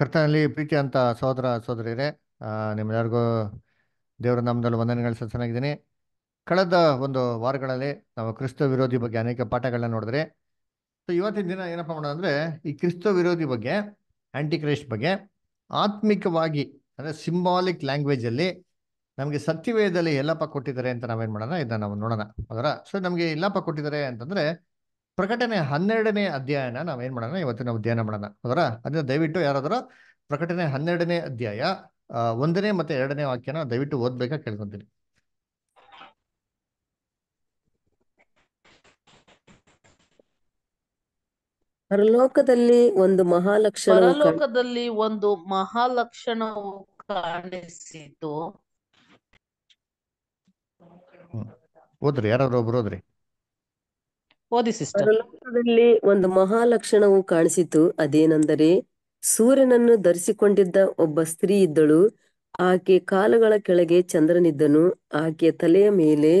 ಕರ್ತನಲ್ಲಿ ಪ್ರೀತಿ ಅಂತ ಸಹೋದರ ಸಹೋದರಿಯರೇ ನಿಮ್ಮೆಲ್ಲರಿಗೂ ದೇವರ ನಾಮದಲ್ಲಿ ವಂದನೆಗಳು ಚೆನ್ನಾಗಿದ್ದೀನಿ ಕಳೆದ ಒಂದು ವಾರಗಳಲ್ಲಿ ನಾವು ಕ್ರಿಸ್ತ ವಿರೋಧಿ ಬಗ್ಗೆ ಅನೇಕ ಪಾಠಗಳನ್ನ ನೋಡಿದ್ರೆ ಸೊ ಇವತ್ತಿನ ದಿನ ಏನಪ್ಪ ಮಾಡೋಣ ಅಂದರೆ ಈ ಕ್ರಿಸ್ತ ವಿರೋಧಿ ಬಗ್ಗೆ ಕ್ರೈಸ್ಟ್ ಬಗ್ಗೆ ಆತ್ಮಿಕವಾಗಿ ಅಂದರೆ ಸಿಂಬಾಲಿಕ್ ಲ್ಯಾಂಗ್ವೇಜಲ್ಲಿ ನಮಗೆ ಸತ್ಯವೇಯದಲ್ಲಿ ಎಲ್ಲಪ್ಪ ಕೊಟ್ಟಿದ್ದಾರೆ ಅಂತ ನಾವೇನು ಮಾಡೋಣ ಇದನ್ನು ನಾವು ನೋಡೋಣ ಅದರ ಸೊ ನಮಗೆ ಎಲ್ಲಪ್ಪ ಕೊಟ್ಟಿದ್ದಾರೆ ಅಂತಂದರೆ ಪ್ರಕಟಣೆ ಹನ್ನೆರಡನೇ ಅಧ್ಯಾಯನ ಏನ್ ಮಾಡೋಣ ಇವತ್ತು ನಾವು ಧ್ಯಾನ ಮಾಡೋಣ ಅದರ ಅದನ್ನ ದಯವಿಟ್ಟು ಯಾರಾದರೂ ಪ್ರಕಟಣೆ ಹನ್ನೆರಡನೇ ಅಧ್ಯಾಯ ಒಂದನೇ ಮತ್ತೆ ಎರಡನೇ ವಾಕ್ಯನ ದಯವಿಟ್ಟು ಓದ್ಬೇಕಾ ಕೇಳ್ಕೊಂತೀನಿ ಪರಲೋಕದಲ್ಲಿ ಒಂದು ಮಹಾಲಕ್ಷಣ ಪರಲೋಕದಲ್ಲಿ ಒಂದು ಮಹಾಲಕ್ಷಣವು ಕಾಣಿಸಿತು ಓದ್ರಿ ಯಾರಾದ್ರೂ ಒಬ್ರು ಹೋದ್ರಿ ಓದಿ ಸಿಸ್ಟರ್ ಲೋಕದಲ್ಲಿ ಒಂದು ಮಹಾಲಕ್ಷಣವು ಕಾಣಿಸಿತು ಅದೇನೆಂದರೆ ಸೂರ್ಯನನ್ನು ಧರಿಸಿಕೊಂಡಿದ್ದ ಒಬ್ಬ ಸ್ತ್ರೀ ಇದ್ದಳು ಆಕೆ ಕಾಲುಗಳ ಕೆಳಗೆ ಚಂದ್ರನಿದ್ದನು ಆಕೆಯ ತಲೆಯ ಮೇಲೆ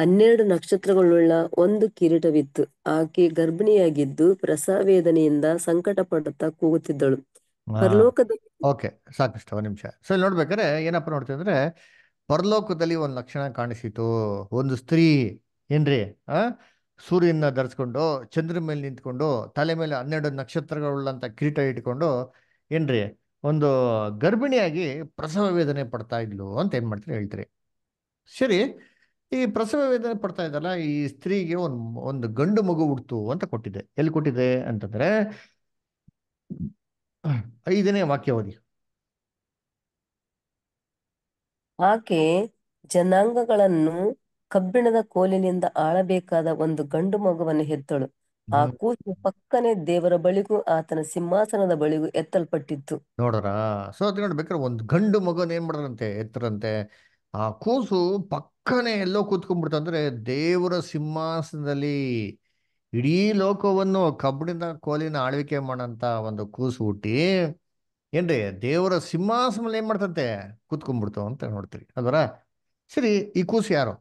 ಹನ್ನೆರಡು ನಕ್ಷತ್ರಗಳುಳ್ಳ ಒಂದು ಕಿರೀಟವಿತ್ತು ಆಕೆ ಗರ್ಭಿಣಿಯಾಗಿದ್ದು ಪ್ರಸವೇದನೆಯಿಂದ ಸಂಕಟ ಪಡುತ್ತಾ ಕೂಗುತ್ತಿದ್ದಳು ಪರಲೋಕದಲ್ಲಿ ಓಕೆ ಸಾಕಷ್ಟು ಒಂದು ನಿಮಿಷ ಸೊ ಇಲ್ಲಿ ನೋಡ್ಬೇಕಾದ್ರೆ ಏನಪ್ಪ ನೋಡ್ತೀವಿ ಅಂದ್ರೆ ಪರಲೋಕದಲ್ಲಿ ಒಂದು ಲಕ್ಷಣ ಕಾಣಿಸಿತು ಒಂದು ಸ್ತ್ರೀ ಏನ್ರಿ ಆ ಸೂರ್ಯನ ಧರಿಸ್ಕೊಂಡು ಚಂದ್ರ ಮೇಲೆ ನಿಂತ್ಕೊಂಡು ತಲೆ ಮೇಲೆ ಹನ್ನೆರಡು ನಕ್ಷತ್ರಗಳುಳ್ಳಂಥ ಕಿರೀಟ ಇಟ್ಕೊಂಡು ಏನ್ರಿ ಒಂದು ಗರ್ಭಿಣಿಯಾಗಿ ಪ್ರಸವ ವೇದನೆ ಪಡ್ತಾ ಇದ್ಲು ಅಂತ ಏನು ಮಾಡ್ತೀರಿ ಹೇಳ್ತೀರಿ ಸರಿ ಈ ಪ್ರಸವ ವೇದನೆ ಪಡ್ತಾ ಇದ್ದಲ್ಲ ಈ ಸ್ತ್ರೀಗೆ ಒಂದು ಒಂದು ಗಂಡು ಮಗು ಹುಡ್ತು ಅಂತ ಕೊಟ್ಟಿದೆ ಎಲ್ಲಿ ಕೊಟ್ಟಿದೆ ಅಂತಂದ್ರೆ ಐದನೇ ವಾಕ್ಯವಾದಿ ಆಕೆ ಜನಾಂಗಗಳನ್ನು ಕಬ್ಬಿಣದ ಕೋಲಿನಿಂದ ಆಳಬೇಕಾದ ಒಂದು ಗಂಡು ಮಗುವನ್ನು ಹೆತ್ತಳು ಆ ಕೂಸು ಪಕ್ಕನೆ ದೇವರ ಬಳಿಗೂ ಆತನ ಸಿಂಹಾಸನದ ಬಳಿಗೂ ಎತ್ತಲ್ಪಟ್ಟಿತ್ತು ನೋಡ್ರ ಸೊ ಅದ್ ನೋಡ್ಬೇಕಾರೆ ಒಂದು ಗಂಡು ಮಗನ ಏನ್ ಮಾಡ್ರಂತೆ ಎತ್ತರಂತೆ ಆ ಕೂಸು ಪಕ್ಕನೆ ಎಲ್ಲೋ ಕೂತ್ಕೊಂಡ್ಬಿಡ್ತಂದ್ರೆ ದೇವರ ಸಿಂಹಾಸನದಲ್ಲಿ ಇಡೀ ಲೋಕವನ್ನು ಕಬ್ಬಿಣದ ಕೋಲಿನ ಆಳ್ವಿಕೆ ಮಾಡಂತ ಒಂದು ಕೂಸು ಹುಟ್ಟಿ ಏನ್ರಿ ದೇವರ ಸಿಂಹಾಸನದಲ್ಲಿ ಏನ್ ಮಾಡ್ತಂತೆ ಕೂತ್ಕೊಂಡ್ಬಿಡ್ತು ಅಂತ ನೋಡ್ತೀರಿ ಅದರ ಸರಿ ಈ ಕೂಸು ಯಾರು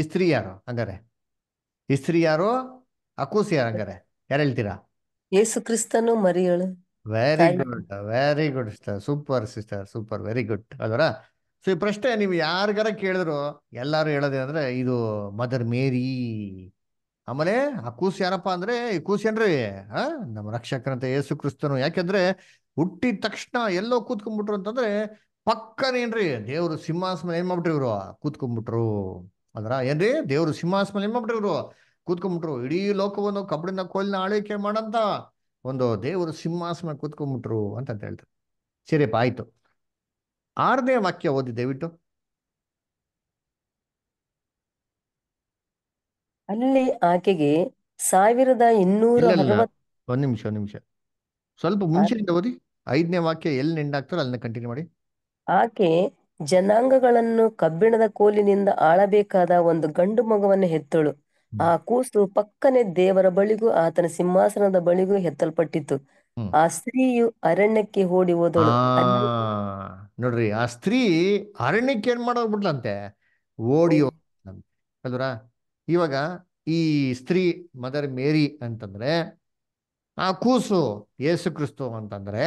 ಇಸ್ತ್ರಿ ಯಾರು ಹಂಗಾರೆ ಇಸ್ತ್ರಿ ಯಾರು ಅಕೂಸ್ ಯಾರು ಹಂಗಾರೆ ಯಾರು ಹೇಳ್ತೀರಾ ಯೇಸು ಕ್ರಿಸ್ತನು ಮರಿಯಳು very good very good sister super sister super very good ಅದರ ಸೊ ಈ ಪ್ರಶ್ನೆ ನೀವು ಯಾರಿಗಾರ ಕೇಳಿದ್ರು ಎಲ್ಲಾರು ಹೇಳೋದೇನಂದ್ರೆ ಇದು ಮದರ್ ಮೇರಿ ಆಮೇಲೆ ಆ ಯಾರಪ್ಪ ಅಂದ್ರೆ ಈ ಕೂಸೇನ್ರಿ ಹ ನಮ್ಮ ರಕ್ಷಕರಂತ ಯೇಸು ಕ್ರಿಸ್ತನು ಯಾಕೆಂದ್ರೆ ಹುಟ್ಟಿದ ತಕ್ಷಣ ಎಲ್ಲೋ ಕೂತ್ಕೊಂಡ್ಬಿಟ್ರು ಅಂತಂದ್ರೆ ಪಕ್ಕನೇನ್ರಿ ದೇವ್ರು ಸಿಂಹಾಸನ ಏನ್ ಮಾಡ್ಬಿಟ್ರಿ ಇವ್ರು ಕೂತ್ಕೊಂಡ್ಬಿಟ್ರು ಅಂದ್ರ ಏನ್ರಿ ದೇವ್ರು ಸಿಂಹಾಸನ ಏನ್ ಮಾಡ್ಬಿಟ್ರು ಕೂತ್ಕೊಂಡ್ಬಿಟ್ರು ಇಡೀ ಲೋಕವನ್ನು ಕಬ್ಬಿನ ಕೋಲಿನ ಆಳ್ವಿಕೆ ಮಾಡಂತ ಒಂದು ದೇವರು ಸಿಂಹಾಸನ ಕೂತ್ಕೊಂಡ್ಬಿಟ್ರು ಅಂತ ಹೇಳ್ತಾರೆ ಸರಿಯಪ್ಪ ಆಯ್ತು ಆರನೇ ವಾಕ್ಯ ಓದಿ ದಯವಿಟ್ಟು ಅಲ್ಲಿ ಆಕೆಗೆ ಸಾವಿರದ ಇನ್ನೂರ ಒಂದ್ ನಿಮಿಷ ಒಂದ್ ನಿಮಿಷ ಸ್ವಲ್ಪ ಮುಂಚೆಯಿಂದ ಓದಿ ಐದನೇ ವಾಕ್ಯ ಎಲ್ಲಿ ನೆಂಡಾಗ್ತಾರೋ ಅಲ್ಲಿನ ಕಂಟಿನ್ಯೂ ಮಾಡಿ ಆಕೆ ಜನಾಂಗಗಳನ್ನು ಕಬ್ಬಿಣದ ಕೋಲಿನಿಂದ ಆಳಬೇಕಾದ ಒಂದು ಗಂಡು ಮಗುವನ್ನು ಹೆತ್ತಳು ಆ ಕೂಸು ಪಕ್ಕನೆ ದೇವರ ಬಳಿಗೂ ಆತನ ಸಿಂಹಾಸನದ ಬಳಿಗೂ ಹೆತ್ತಲ್ಪಟ್ಟಿತ್ತು ಆ ಸ್ತ್ರೀಯು ಅರಣ್ಯಕ್ಕೆ ಓಡಿ ಹೋದ ನೋಡ್ರಿ ಆ ಸ್ತ್ರೀ ಅರಣ್ಯಕ್ಕೆ ಏನ್ ಮಾಡೋಗ್ಬಿಟ್ಲಂತೆ ಓಡಿ ಅಲ್ವರ ಇವಾಗ ಈ ಸ್ತ್ರೀ ಮದರ್ ಮೇರಿ ಅಂತಂದ್ರೆ ಆ ಕೂಸು ಯೇಸು ಕ್ರಿಸ್ತು ಅಂತಂದ್ರೆ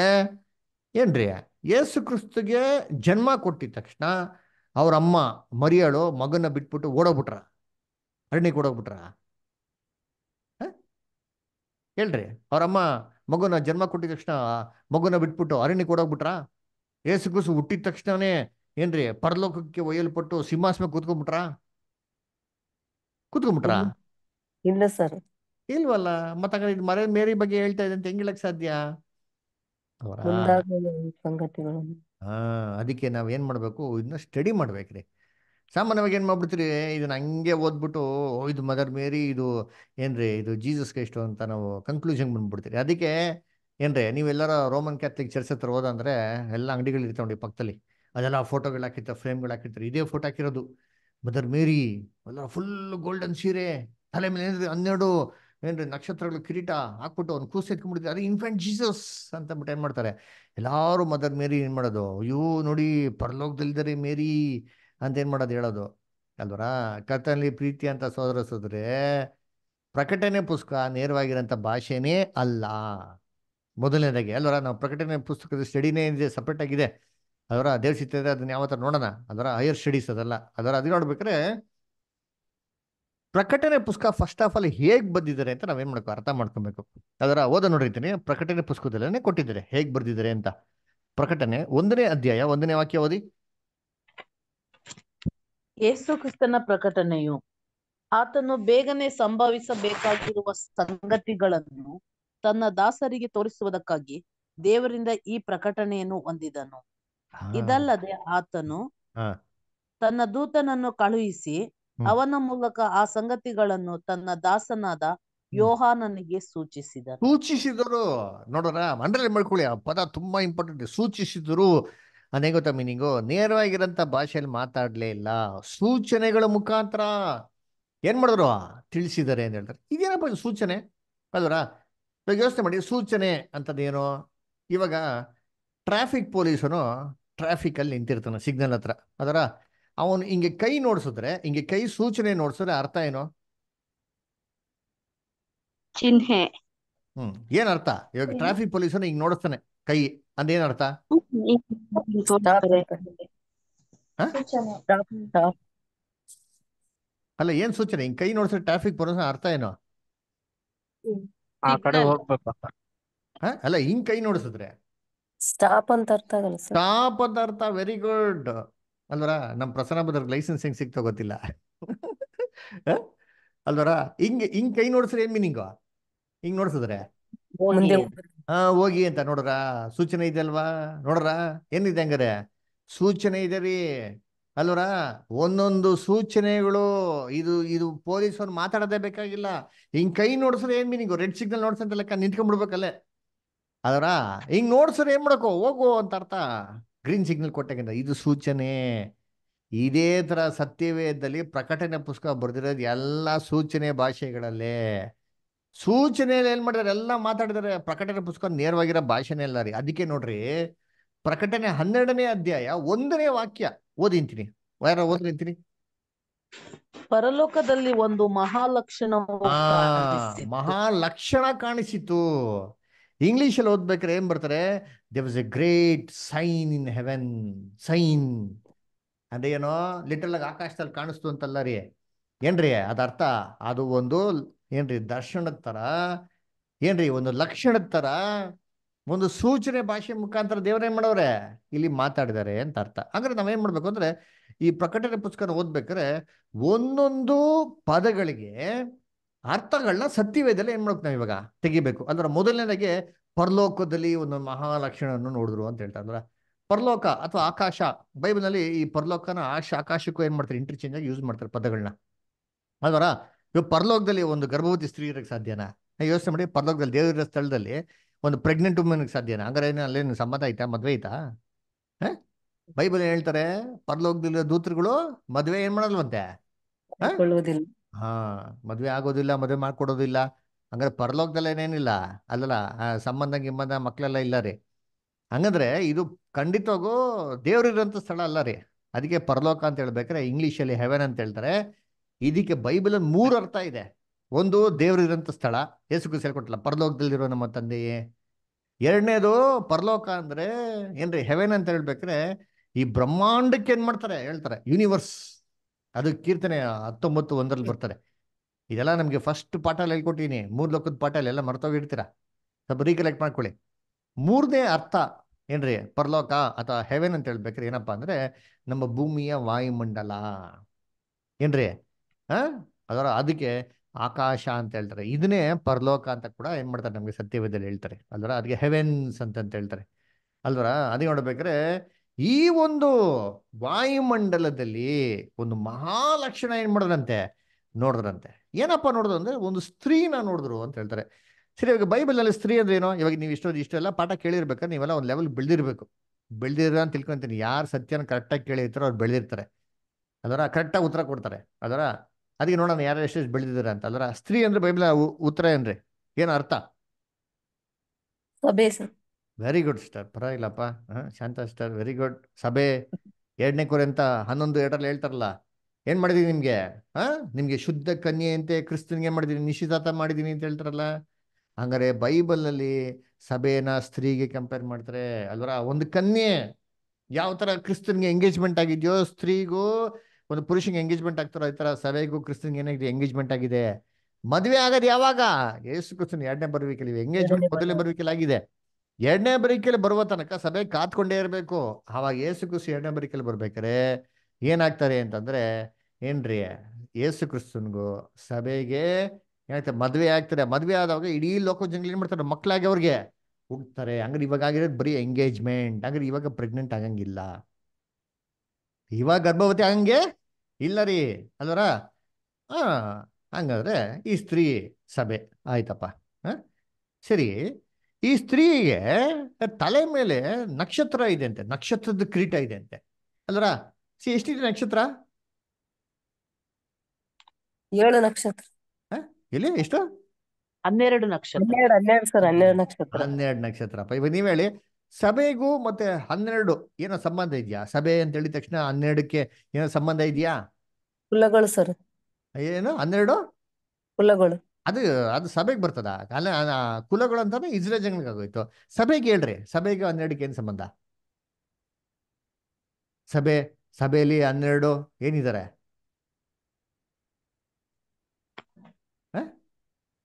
ಏನ್ರಿ ಯೇಸು ಕ್ರಿಸ್ತಗೆ ಜನ್ಮ ಕೊಟ್ಟಿದ ತಕ್ಷಣ ಅವ್ರ ಅಮ್ಮ ಮರಿಯಾಳು ಮಗನ ಬಿಟ್ಬಿಟ್ಟು ಓಡೋಗ್ಬಿಟ್ರ ಅರಣ್ಯಕ್ಕೆ ಓಡೋಗ್ಬಿಟ್ರ ಹೇಳ್ರಿ ಅವರಮ್ಮ ಮಗುನ ಜನ್ಮ ಕೊಟ್ಟಿದ ತಕ್ಷಣ ಮಗುನ ಬಿಟ್ಬಿಟ್ಟು ಅರಣ್ಯಕ್ಕೆ ಓಡೋಗ್ಬಿಟ್ರ ಯೇಸು ಕ್ರಿಸ್ತು ಹುಟ್ಟಿದ ತಕ್ಷಣನೇ ಏನ್ರಿ ಪರಲೋಕಕ್ಕೆ ಒಯ್ಯಲ್ಪಟ್ಟು ಸಿಂಹಾಸನ ಕೂತ್ಕೊಂಡ್ಬಿಟ್ರ ಕೂತ್ಕೊಂಡ್ಬಿಟ್ರ ಇಲ್ಲ ಸರ್ ಇಲ್ವಲ್ಲ ಮತ್ತ ಮರ ಮೇರಿ ಬಗ್ಗೆ ಹೇಳ್ತಾ ಇದ್ದಂತೆ ಹೆಂಗಿಳಕ್ ಸಾಧ್ಯ ಅದಕ್ಕೆ ನಾವ್ ಏನ್ ಮಾಡ್ಬೇಕು ಇದನ್ನ ಸ್ಟಡಿ ಮಾಡ್ಬೇಕ್ರಿ ಸಾಮಾನ್ಯವಾಗಿ ಏನ್ ಮಾಡ್ಬಿಡ್ತೀರಿ ಇದನ್ನ ಹಂಗೆ ಓದ್ಬಿಟ್ಟು ಇದು ಮದರ್ ಮೇರಿ ಇದು ಏನ್ರಿ ಇದು ಜೀಸಸ್ ಕ್ರೈಸ್ಟ್ ಅಂತ ನಾವು ಕನ್ಕ್ಲೂಷನ್ ಬಂದ್ಬಿಡ್ತೀರಿ ಅದಕ್ಕೆ ಏನ್ರಿ ನೀವೆಲ್ಲರ ರೋಮನ್ ಕ್ಯಾಥಲಿಕ್ ಚರ್ಚ್ ಹತ್ರ ಹೋದಂದ್ರೆ ಎಲ್ಲ ಅಂಗಡಿಗಳು ನೋಡಿ ಪಕ್ಕದಲ್ಲಿ ಅದೆಲ್ಲ ಫೋಟೋಗಳು ಫ್ರೇಮ್ ಗಳು ಹಾಕಿರ್ತಾರೆ ಇದೇ ಫೋಟೋ ಹಾಕಿರೋದು ಮದರ್ ಮೇರಿ ಎಲ್ಲ ಫುಲ್ ಗೋಲ್ಡನ್ ಸೀರೆ ತಲೆ ಮೇಲೆ ಹನ್ನೆರಡು ಏನ್ರಿ ನಕ್ಷತ್ರಗಳು ಕಿರೀಟ ಹಾಕ್ಬಿಟ್ಟು ಅವ್ನು ಕೂಸು ಎತ್ಕೊಂಡ್ಬಿಡ್ತಾರೆ ಇನ್ಫೆಂಟ್ ಜೀಸಸ್ ಅಂತ ಬಿಟ್ಟು ಏನು ಮಾಡ್ತಾರೆ ಎಲ್ಲರೂ ಮದರ್ ಮೇರಿ ಏನು ಮಾಡೋದು ಅಯ್ಯೋ ನೋಡಿ ಪರಲೋಕದಲ್ಲಿದ್ದಾರೆ ಮೇರಿ ಅಂತ ಏನು ಮಾಡೋದು ಹೇಳೋದು ಅಲ್ವರಾ ಕರ್ತನಲ್ಲಿ ಪ್ರೀತಿ ಅಂತ ಸೋದರ ಸೋದ್ರೆ ಪ್ರಕಟಣೆ ಪುಸ್ತಕ ನೇರವಾಗಿರೋಂಥ ಭಾಷೆನೇ ಅಲ್ಲ ಮೊದಲನೇದಾಗಿ ಅಲ್ವರ ನಾವು ಪ್ರಕಟಣೆ ಪುಸ್ತಕದ ಸ್ಟಡಿನೇ ಇದೆ ಸಪ್ರೇಟ್ ಆಗಿದೆ ಅದರ ದೇವ್ರ ಅದನ್ನ ಯಾವತ್ತ ನೋಡೋಣ ಅದರ ಹೈಯರ್ ಸ್ಟಡೀಸ್ ಅದಲ್ಲ ಅದರ ಅದು ನೋಡ್ಬೇಕ್ರೆ ಪ್ರಕಟಣೆ ಪುಸ್ತಕ ಫಸ್ಟ್ ಆಫ್ ಆಲ್ ಹೇಗೆ ಬಂದಿದ್ದಾರೆ ಅಂತ ನಾವೇನ್ ಮಾಡ್ಕೋ ಅರ್ಥ ಮಾಡ್ಕೊಬೇಕು ಅದರ ಓದ ನೋಡಿರ್ತೀನಿ ಪ್ರಕಟಣೆ ಪುಸ್ತಕದಲ್ಲೇ ಕೊಟ್ಟಿದ್ದಾರೆ ಹೇಗೆ ಬರ್ದಿದ್ದಾರೆ ಅಂತ ಪ್ರಕಟಣೆ ಒಂದನೇ ಅಧ್ಯಾಯ ಒಂದನೇ ವಾಕ್ಯ ಓದಿ ಯೇಸು ಕ್ರಿಸ್ತನ ಪ್ರಕಟಣೆಯು ಆತನು ಬೇಗನೆ ಸಂಭವಿಸಬೇಕಾಗಿರುವ ಸಂಗತಿಗಳನ್ನು ತನ್ನ ದಾಸರಿಗೆ ತೋರಿಸುವುದಕ್ಕಾಗಿ ದೇವರಿಂದ ಈ ಪ್ರಕಟಣೆಯನ್ನು ಹೊಂದಿದನು ಇದಲ್ಲದೆ ಆತನು ತನ್ನ ದೂತನನ್ನು ಕಳುಹಿಸಿ ಅವನ ಮೂಲಕ ಆ ಸಂಗತಿಗಳನ್ನು ತನ್ನ ದಾಸನಾದ ಯೋಹಾನನಿಗೆ ಸೂಚಿಸಿದ ಸೂಚಿಸಿದರು ನೋಡೋಣ ಮಂಡಳಿ ಮಾಡ್ಕೊಳ್ಳಿ ಆ ಪದ ತುಂಬಾ ಇಂಪಾರ್ಟೆಂಟ್ ಸೂಚಿಸಿದ್ರು ಅನೇಕ ಗೊತ್ತಾ ಮೀನಿಂಗು ನೇರವಾಗಿರಂತ ಭಾಷೆಯಲ್ಲಿ ಮಾತಾಡ್ಲೇ ಇಲ್ಲ ಸೂಚನೆಗಳ ಮುಖಾಂತರ ಏನ್ ಮಾಡಿದ್ರು ತಿಳಿಸಿದರೆ ಅಂತ ಹೇಳ್ತಾರೆ ಇದೇನಪ್ಪ ಸೂಚನೆ ಅಲ್ವರ ಯೋಚನೆ ಮಾಡಿ ಸೂಚನೆ ಅಂತದೇನು ಇವಾಗ ಟ್ರಾಫಿಕ್ ಪೊಲೀಸನು ಟ್ರಾಫಿಕ್ ಅಲ್ಲಿ ನಿಂತಿರ್ತಾನೆ ಸಿಗ್ನಲ್ ಹತ್ರ ಅದರ ಅವನು ಹಿಂಗೆ ಕೈ ನೋಡ್ಸಿದ್ರೆ ಹಿಂಗೆ ಕೈ ಸೂಚನೆ ನೋಡ್ಸಿದ್ರೆ ಅರ್ಥ ಏನು ಚಿಹ್ನೆ ಹ್ಮ್ ಏನ್ ಅರ್ಥ ಇವಾಗ ಟ್ರಾಫಿಕ್ ಪೊಲೀಸ್ ಹಿಂಗ್ ನೋಡಿಸ್ತಾನೆ ಕೈ ಅಂದೇನ್ ಅರ್ಥ ಅಲ್ಲ ಏನ್ ಸೂಚನೆ ಹಿಂಗ್ ಕೈ ನೋಡ್ಸಿದ್ರೆ ಟ್ರಾಫಿಕ್ ಪೊಲೀಸ್ ಅರ್ಥ ಏನು ಆ ಕಡೆ ಹೋಗ್ಬೇಕು ಅಲ್ಲ ಹಿಂಗ್ ಕೈ ನೋಡಿಸಿದ್ರೆ ಸ್ಟಾಪ್ ಅಂತ ಅರ್ಥ ಸ್ಟಾಪ್ ಅಂತ ಅರ್ಥ ವೆರಿ ಗುಡ್ ಅಲ್ವರ ನಮ್ಮ ಪ್ರಸನ್ನ ಬದ್ರಿಗೆ ಲೈಸೆನ್ಸ್ ಹೆಂಗ್ ಸಿಕ್ತ ಗೊತ್ತಿಲ್ಲ ಅಲ್ವರ ಹಿಂಗ್ ಹಿಂಗ್ ಕೈ ನೋಡಿಸ್ರೆ ಏನ್ ಮೀನಿಂಗು ಹಿಂಗ್ ನೋಡ್ಸಿದ್ರೆ ಹಾ ಹೋಗಿ ಅಂತ ನೋಡ್ರ ಸೂಚನೆ ಇದೆ ಅಲ್ವಾ ನೋಡ್ರ ಏನಿದೆ ಹಂಗಾರೆ ಸೂಚನೆ ಇದೆ ರೀ ಅಲ್ವರ ಒಂದೊಂದು ಸೂಚನೆಗಳು ಇದು ಇದು ಪೊಲೀಸರು ಮಾತಾಡೋದೇ ಬೇಕಾಗಿಲ್ಲ ಹಿಂಗ್ ಕೈ ನೋಡ್ಸ್ರೆ ಏನ್ ಮೀನಿಂಗು ರೆಡ್ ಸಿಗ್ನಲ್ ನೋಡ್ಸಂತ ಲೆಕ್ಕ ನಿಂತ್ಕೊಂಡ್ಬಿಡ್ಬೇಕಲ್ಲೇ ಅದರ ಹಿಂಗ್ ನೋಡ್ಸ್ರೆ ಏನ್ ಮಾಡಕೋ ಹೋಗು ಅಂತ ಅರ್ಥ ಗ್ರೀನ್ ಸಿಗ್ನಲ್ ಕೊಟ್ಟಾಗಿಂದ ಇದು ಸೂಚನೆ ಇದೇ ಥರ ಸತ್ಯವೇದದಲ್ಲಿ ಪ್ರಕಟಣೆ ಪುಸ್ತಕ ಬರೆದಿರೋದು ಎಲ್ಲ ಸೂಚನೆ ಭಾಷೆಗಳಲ್ಲೇ ಸೂಚನೆಯಲ್ಲಿ ಏನು ಮಾಡಿದಾರೆ ಎಲ್ಲ ಮಾತಾಡಿದಾರೆ ಪ್ರಕಟಣೆ ಪುಸ್ತಕ ನೇರವಾಗಿರೋ ಭಾಷೆನೇ ಅಲ್ಲ ರೀ ಅದಕ್ಕೆ ನೋಡ್ರಿ ಪ್ರಕಟಣೆ ಹನ್ನೆರಡನೇ ಅಧ್ಯಾಯ ಒಂದನೇ ವಾಕ್ಯ ಓದಿಂತೀನಿ ಯಾರ ಓದಿಂತೀನಿ ಪರಲೋಕದಲ್ಲಿ ಒಂದು ಮಹಾಲಕ್ಷಣ ಮಹಾಲಕ್ಷಣ ಕಾಣಿಸಿತು ಇಂಗ್ಲೀಷಲ್ಲಿ ಓದ್ಬೇಕಾರೆ ಏನು ಬರ್ತಾರೆ there was a great sign in heaven sign ಅಂದ್ರೆ ಏನೋ ಲಿಟಲ್ ಆಗಿ ಆಕಾಶದಲ್ಲಿ ಕಾಣಿಸ್ತು ಅಂತಲ್ಲ ರೀ ಏನ್ರಿ ಅದರ್ಥ ಅದು ಒಂದು ಏನ್ರಿ ದರ್ಶನದ ತರ ಏನ್ರಿ ಒಂದು ಲಕ್ಷಣದ ತರ ಒಂದು ಸೂಚನೆ ಭಾಷೆ ಮುಖಾಂತರ ದೇವರೇನು ಮಾಡೋರೆ ಇಲ್ಲಿ ಮಾತಾಡಿದ್ದಾರೆ ಅಂತ ಅರ್ಥ ಅಂದ್ರೆ ನಾವೇನು ಮಾಡಬೇಕು ಅಂದ್ರೆ ಈ ಪ್ರಕಟಣೆ ಪುಸ್ತಕ ಓದ್ಬೇಕಾದ್ರೆ ಒಂದೊಂದು ಪದಗಳಿಗೆ ಅರ್ಥಗಳನ್ನ ಸತ್ಯವೇದಲ್ಲಿ ಏನ್ ಮಾಡ್ಬೇಕು ನಾವು ಇವಾಗ ತೆಗಿಬೇಕು ಅಂದ್ರೆ ಮೊದಲನೇದಾಗೆ ಪರಲೋಕದಲ್ಲಿ ಒಂದು ಮಹಾಲಕ್ಷಣವನ್ನು ನೋಡಿದ್ರು ಅಂತ ಹೇಳ್ತಾರೆ ಅಂದ್ರೆ ಪರಲೋಕ ಅಥವಾ ಆಕಾಶ ಬೈಬಲ್ನಲ್ಲಿ ಈ ಪರಲೋಕನ ಆಶ ಆಕಾಶಕ್ಕೂ ಏನ್ ಮಾಡ್ತಾರೆ ಇಂಟರ್ಚೇಂಜ್ ಆಗಿ ಯೂಸ್ ಮಾಡ್ತಾರೆ ಪದಗಳನ್ನ ಅದರ ಇವಾಗ ಪರಲೋಕದಲ್ಲಿ ಒಂದು ಗರ್ಭವತಿ ಸ್ತ್ರೀ ಸಾಧ್ಯನಾ ಯೋಚನೆ ಮಾಡಿ ಪರಲೋಕದಲ್ಲಿ ದೇವರ ಸ್ಥಳದಲ್ಲಿ ಒಂದು ಪ್ರೆಗ್ನೆಂಟ್ ವುಮೆನ್ಗೆ ಸಾಧ್ಯನಾ ಹಂಗಾರೆ ಏನು ಅಲ್ಲೇನು ಸಮ್ಮತ ಆಯ್ತಾ ಮದ್ವೆ ಆಯ್ತಾ ಬೈಬಲ್ ಹೇಳ್ತಾರೆ ಪರಲೋಕದಲ್ಲಿ ದೂತ್ರಗಳು ಮದ್ವೆ ಏನ್ ಮಾಡಲ್ವಂತೆ ಹಾ ಮದ್ವೆ ಆಗೋದಿಲ್ಲ ಮದ್ವೆ ಮಾಡ್ಕೊಡೋದಿಲ್ಲ ಹಂಗಾರೆ ಪರಲೋಕದಲ್ಲಿ ಏನೇನಿಲ್ಲ ಅಲ್ಲಲ್ಲ ಸಂಬಂಧ ಗಿಂಬಂಧ ಮಕ್ಕಳೆಲ್ಲ ಇಲ್ಲ ರೀ ಹಂಗಂದ್ರೆ ಇದು ಖಂಡಿತವಾಗೂ ದೇವ್ರಿರೋಂಥ ಸ್ಥಳ ಅಲ್ಲ ರೀ ಅದಕ್ಕೆ ಪರಲೋಕ ಅಂತ ಹೇಳ್ಬೇಕಾರೆ ಇಂಗ್ಲೀಷಲ್ಲಿ ಹೆವೆನ್ ಅಂತ ಹೇಳ್ತಾರೆ ಇದಕ್ಕೆ ಬೈಬಲ್ ಮೂರು ಅರ್ಥ ಇದೆ ಒಂದು ದೇವ್ರಿರೋಂಥ ಸ್ಥಳ ಯೇಸುಕು ಸೇರ್ಕೊಟ್ಟಲ್ಲ ಪರಲೋಕದಲ್ಲಿರೋ ನಮ್ಮ ತಂದೆಯೇ ಎರಡನೇದು ಪರಲೋಕ ಅಂದ್ರೆ ಏನ್ರಿ ಹೆವೆನ್ ಅಂತ ಹೇಳ್ಬೇಕ್ರೆ ಈ ಬ್ರಹ್ಮಾಂಡಕ್ಕೆ ಏನ್ ಮಾಡ್ತಾರೆ ಹೇಳ್ತಾರೆ ಯೂನಿವರ್ಸ್ ಅದು ಕೀರ್ತನೆ ಹತ್ತೊಂಬತ್ತು ಒಂದರಲ್ಲಿ ಬರ್ತಾರೆ ಇದೆಲ್ಲ ನಮಗೆ ಫಸ್ಟ್ ಪಾಠಲ್ಲಿ ಹೇಳ್ಕೊಟ್ಟಿನಿ ಮೂರು ಲೋಕದ ಪಾಠಲ್ಲಿ ಎಲ್ಲ ಮರ್ತೋಗಿರ್ತೀರ ಸ್ವಲ್ಪ ರೀಕಲೆಕ್ಟ್ ಮಾಡ್ಕೊಳ್ಳಿ ಮೂರನೇ ಅರ್ಥ ಏನ್ರಿ ಪರಲೋಕ ಅಥವಾ ಹೆವೆನ್ ಅಂತ ಹೇಳ್ಬೇಕ್ರಿ ಏನಪ್ಪಾ ಅಂದ್ರೆ ನಮ್ಮ ಭೂಮಿಯ ವಾಯುಮಂಡಲ ಏನ್ರಿ ಹಾ ಅದರ ಅದಕ್ಕೆ ಆಕಾಶ ಅಂತ ಹೇಳ್ತಾರೆ ಇದನ್ನೇ ಪರಲೋಕ ಅಂತ ಕೂಡ ಏನ್ ಮಾಡ್ತಾರೆ ನಮಗೆ ಸತ್ಯವೇದಲ್ಲಿ ಹೇಳ್ತಾರೆ ಅಲ್ವರ ಅದಕ್ಕೆ ಹೆವೆನ್ಸ್ ಅಂತ ಹೇಳ್ತಾರೆ ಅಲ್ವರ ಅದೇ ನೋಡ್ಬೇಕ್ರೆ ಈ ಒಂದು ವಾಯುಮಂಡಲದಲ್ಲಿ ಒಂದು ಮಹಾಲಕ್ಷಣ ಏನ್ ಮಾಡಿದ್ರಂತೆ ನೋಡಿದ್ರಂತೆ ಏನಪ್ಪ ನೋಡಿದ್ರು ಅಂದ್ರೆ ಒಂದು ಸ್ತ್ರೀನ ನೋಡಿದ್ರು ಅಂತ ಹೇಳ್ತಾರೆ ಸರಿ ಇವಾಗ ಬೈಬಲ್ ನಲ್ಲಿ ಸ್ತ್ರೀ ಅಂದ್ರೆ ಏನೋ ಇವಾಗ ನೀವು ಇಷ್ಟೊಂದು ಇಷ್ಟೆಲ್ಲ ಪಾಠ ಕೇಳಿರ್ಬೇಕಾದ್ರೆ ನೀವೆಲ್ಲ ಒಂದು ಲೆವೆಲ್ ಬೆಳೆದಿರ್ಬೇಕು ಬೆಳೆದಿರ ಅಂತ ತಿಳ್ಕೊಂತೀನಿ ಯಾರು ಸತ್ಯನ ಕರೆಕ್ಟಾಗಿ ಕೇಳಿರ್ತಾರೋ ಅವ್ರು ಬೆಳ್ದಿರ್ತಾರೆ ಅದರ ಕರೆಕ್ಟಾಗಿ ಉತ್ತರ ಕೊಡ್ತಾರೆ ಅದರ ಅದಕ್ಕೆ ನೋಡೋಣ ಯಾರು ಎಷ್ಟು ಬೆಳೆದಿದ್ದಾರೆ ಅಂತ ಅದರ ಸ್ತ್ರೀ ಅಂದ್ರೆ ಬೈಬಲ್ ಉತ್ತರ ಏನ್ರಿ ಏನು ಅರ್ಥ ವೆರಿ ಗುಡ್ ಸ್ಟಾರ್ ಪರವಾಗಿಲ್ಲಪ್ಪ ಶಾಂತ ಸ್ಟಾರ್ ವೆರಿ ಗುಡ್ ಸಭೆ ಎರಡನೇ ಕೊರೆ ಅಂತ ಹನ್ನೊಂದು ಎರಡರಲ್ಲಿ ಹೇಳ್ತಾರಲ್ಲ ಏನ್ ಮಾಡಿದೀನಿ ನಿಮ್ಗೆ ಹಾ ನಿಮ್ಗೆ ಶುದ್ಧ ಕನ್ಯೆ ಅಂತೆ ಕ್ರಿಸ್ತನಿಗೆ ಏನು ನಿಶ್ಚಿತಾರ್ಥ ಮಾಡಿದೀನಿ ಅಂತ ಹೇಳ್ತಾರಲ್ಲ ಹಂಗಾರೆ ಬೈಬಲ್ ಅಲ್ಲಿ ಸಭೆನ ಸ್ತ್ರೀಗೆ ಕಂಪೇರ್ ಮಾಡ್ತಾರೆ ಅಲ್ವರ ಒಂದು ಕನ್ಯೆ ಯಾವ ತರ ಕ್ರಿಸ್ತನ್ಗೆ ಎಂಗೇಜ್ಮೆಂಟ್ ಆಗಿದೆಯೋ ಸ್ತ್ರೀಗೂ ಒಂದು ಪುರುಷನ್ಗೆ ಎಂಗೇಜ್ಮೆಂಟ್ ಆಗ್ತಾರೋ ಈ ತರ ಸಭೆಗೂ ಕ್ರಿಸ್ತನ್ಗೆ ಏನಾಗಿದೆ ಎಂಗೇಜ್ಮೆಂಟ್ ಆಗಿದೆ ಮದುವೆ ಆಗದ್ ಯಾವಾಗ ಯೇಸು ಕ್ರಿಸ್ತನ್ ಎರಡನೇ ಬರುವಿಕೆಯಲ್ಲಿ ಎಂಗೇಜ್ಮೆಂಟ್ ಮೊದಲನೇ ಬರುವಿಕೆಯಲ್ಲಿ ಆಗಿದೆ ಎರಡನೇ ಬರಿಕೆಯಲ್ಲಿ ಬರುವ ತನಕ ಸಭೆ ಕಾತ್ಕೊಂಡೇ ಇರಬೇಕು ಆವಾಗ ಏಸು ಕ್ರಿಸ್ತು ಎರಡನೇ ಬರಿಕೆಯಲ್ಲಿ ಬರ್ಬೇಕಾರೆ ಏನಾಗ್ತಾರೆ ಅಂತಂದ್ರೆ ಏನ್ರಿ ಏಸು ಕ್ರಿಸ್ತನ್ಗೂ ಸಭೆಗೆ ಏನಾಗ್ತಾರೆ ಮದುವೆ ಆಗ್ತಾರೆ ಮದುವೆ ಆದವಾಗ ಇಡೀ ಲೋಕ ಜನಗಳು ಏನ್ ಮಾಡ್ತಾರೆ ಮಕ್ಕಳಾಗಿ ಅವ್ರಿಗೆ ಹುಡ್ತಾರೆ ಹಂಗ್ರೆ ಇವಾಗ ಆಗಿರೋದು ಬರೀ ಎಂಗೇಜ್ಮೆಂಟ್ ಹಂಗ್ರೆ ಇವಾಗ ಪ್ರೆಗ್ನೆಂಟ್ ಆಗಂಗಿಲ್ಲ ಇವಾಗ ಗರ್ಭವತಿ ಆಗಂಗೆ ಇಲ್ಲ ರೀ ಅಲ್ವರ ಹಂಗಾದ್ರೆ ಈ ಸ್ತ್ರೀ ಸಭೆ ಆಯ್ತಪ್ಪ ಹಾ ಸರಿ ಈ ಸ್ತ್ರೀಗೆ ತಲೆ ಮೇಲೆ ನಕ್ಷತ್ರ ಇದೆ ಅಂತೆ ನಕ್ಷತ್ರದ ಕ್ರೀಟ ಇದೆ ಅಂತೆ ಅಲ್ರ ಸಿ ಎಷ್ಟಿದೆ ನಕ್ಷತ್ರ ಏಳು ನಕ್ಷತ್ರ ಎಲ್ಲಿ ಎಷ್ಟು ಹನ್ನೆರಡು ನಕ್ಷತ್ರ ಹನ್ನೆರಡು ಸರ್ ಹನ್ನೆರಡು ನಕ್ಷತ್ರ ಹನ್ನೆರಡು ನಕ್ಷತ್ರ ಇವಾಗ ನೀವ್ ಹೇಳಿ ಸಭೆಗೂ ಮತ್ತೆ ಹನ್ನೆರಡು ಏನೋ ಸಂಬಂಧ ಇದೆಯಾ ಸಭೆ ಅಂತ ಹೇಳಿದ ತಕ್ಷಣ ಹನ್ನೆರಡಕ್ಕೆ ಏನೋ ಸಂಬಂಧ ಇದೆಯಾ ಕುಲಗಳು ಸರ್ ಏನು ಹನ್ನೆರಡು ಕುಲಗಳು ಅದು ಅದು ಸಭೆಗೆ ಬರ್ತದ ಅಲ್ಲ ಕುಲಗಳು ಅಂತ ಇಸ್ರೇಲ್ ಜನಗಳಿಗೆ ಆಗೋಯ್ತು ಸಭೆಗೆ ಹೇಳ್ರಿ ಸಭೆಗೆ ಹನ್ನೆರಡಕ್ಕೆ ಏನು ಸಂಬಂಧ ಸಭೆ ಸಭೆಯಲ್ಲಿ ಹನ್ನೆರಡು ಏನಿದ್ದಾರೆ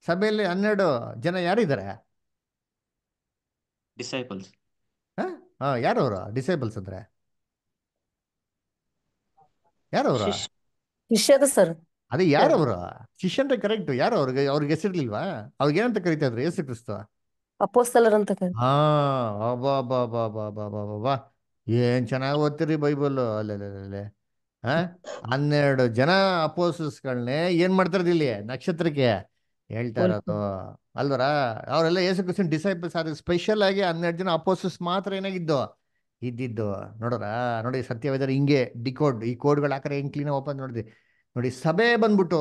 ಸಭೆಯಲ್ಲಿ ಹನ್ನೆರಡು ಜನ ಯಾರಿದ್ದಾರೆ ಡಿಸೈಬಲ್ಸ್ ಯಾರವರು ಡಿಸೈಬಲ್ಸ್ ಅಂದ್ರೆ ಯಾರವರು ಸರ್ ಅದೇ ಯಾರು ಅವರು ಶಿಷ್ಯಂತ ಕರೆಕ್ಟ್ ಯಾರು ಅವ್ರಿಗೆ ಅವ್ರಿಗೆ ಹೆಸರಿಲ್ವಾ ಅವ್ರಿಗೆ ಏನಂತ ಕರಿತಾ ಯೇಸು ಕ್ರಿಸ್ತ ಹಾ ಬಾ ಬಾ ಬಾ ಬಾ ಬಾ ಬಾ ಬಾ ಏನ್ ಚೆನ್ನಾಗಿ ಓದ್ತಿರಿ ಬೈಬಲ್ ಅಲ್ಲೇ ಹಾ ಹನ್ನೆರಡು ಜನ ಅಪೋಸಸ್ಗಳನ್ನೇ ಏನ್ ಮಾಡ್ತಾರದು ಇಲ್ಲಿ ನಕ್ಷತ್ರಕ್ಕೆ ಹೇಳ್ತಾ ಇರೋದು ಅಲ್ವರ ಅವರೆಲ್ಲ ಯೇಸು ಕ್ರಿಸ್ತನ್ ಡಿಸೈಪಲ್ಸ್ ಆದ್ರೆ ಸ್ಪೆಷಲ್ ಆಗಿ ಹನ್ನೆರಡು ಜನ ಅಪೋಸಸ್ ಮಾತ್ರ ಏನಾಗಿದ್ದು ಇದ್ದಿದ್ದು ನೋಡೋರ ನೋಡಿ ಸತ್ಯವೇದರ್ ಹಿಂಗೆ ಡಿಕೋಡ್ ಈ ಕೋಡ್ಗಳು ಹಾಕ್ರೆ ಹೆಂಗ್ ಕ್ಲೀನ್ ಓಪನ್ ನೋಡಿದ್ವಿ ನೋಡಿ ಸಭೆ ಬಂದ್ಬಿಟ್ಟು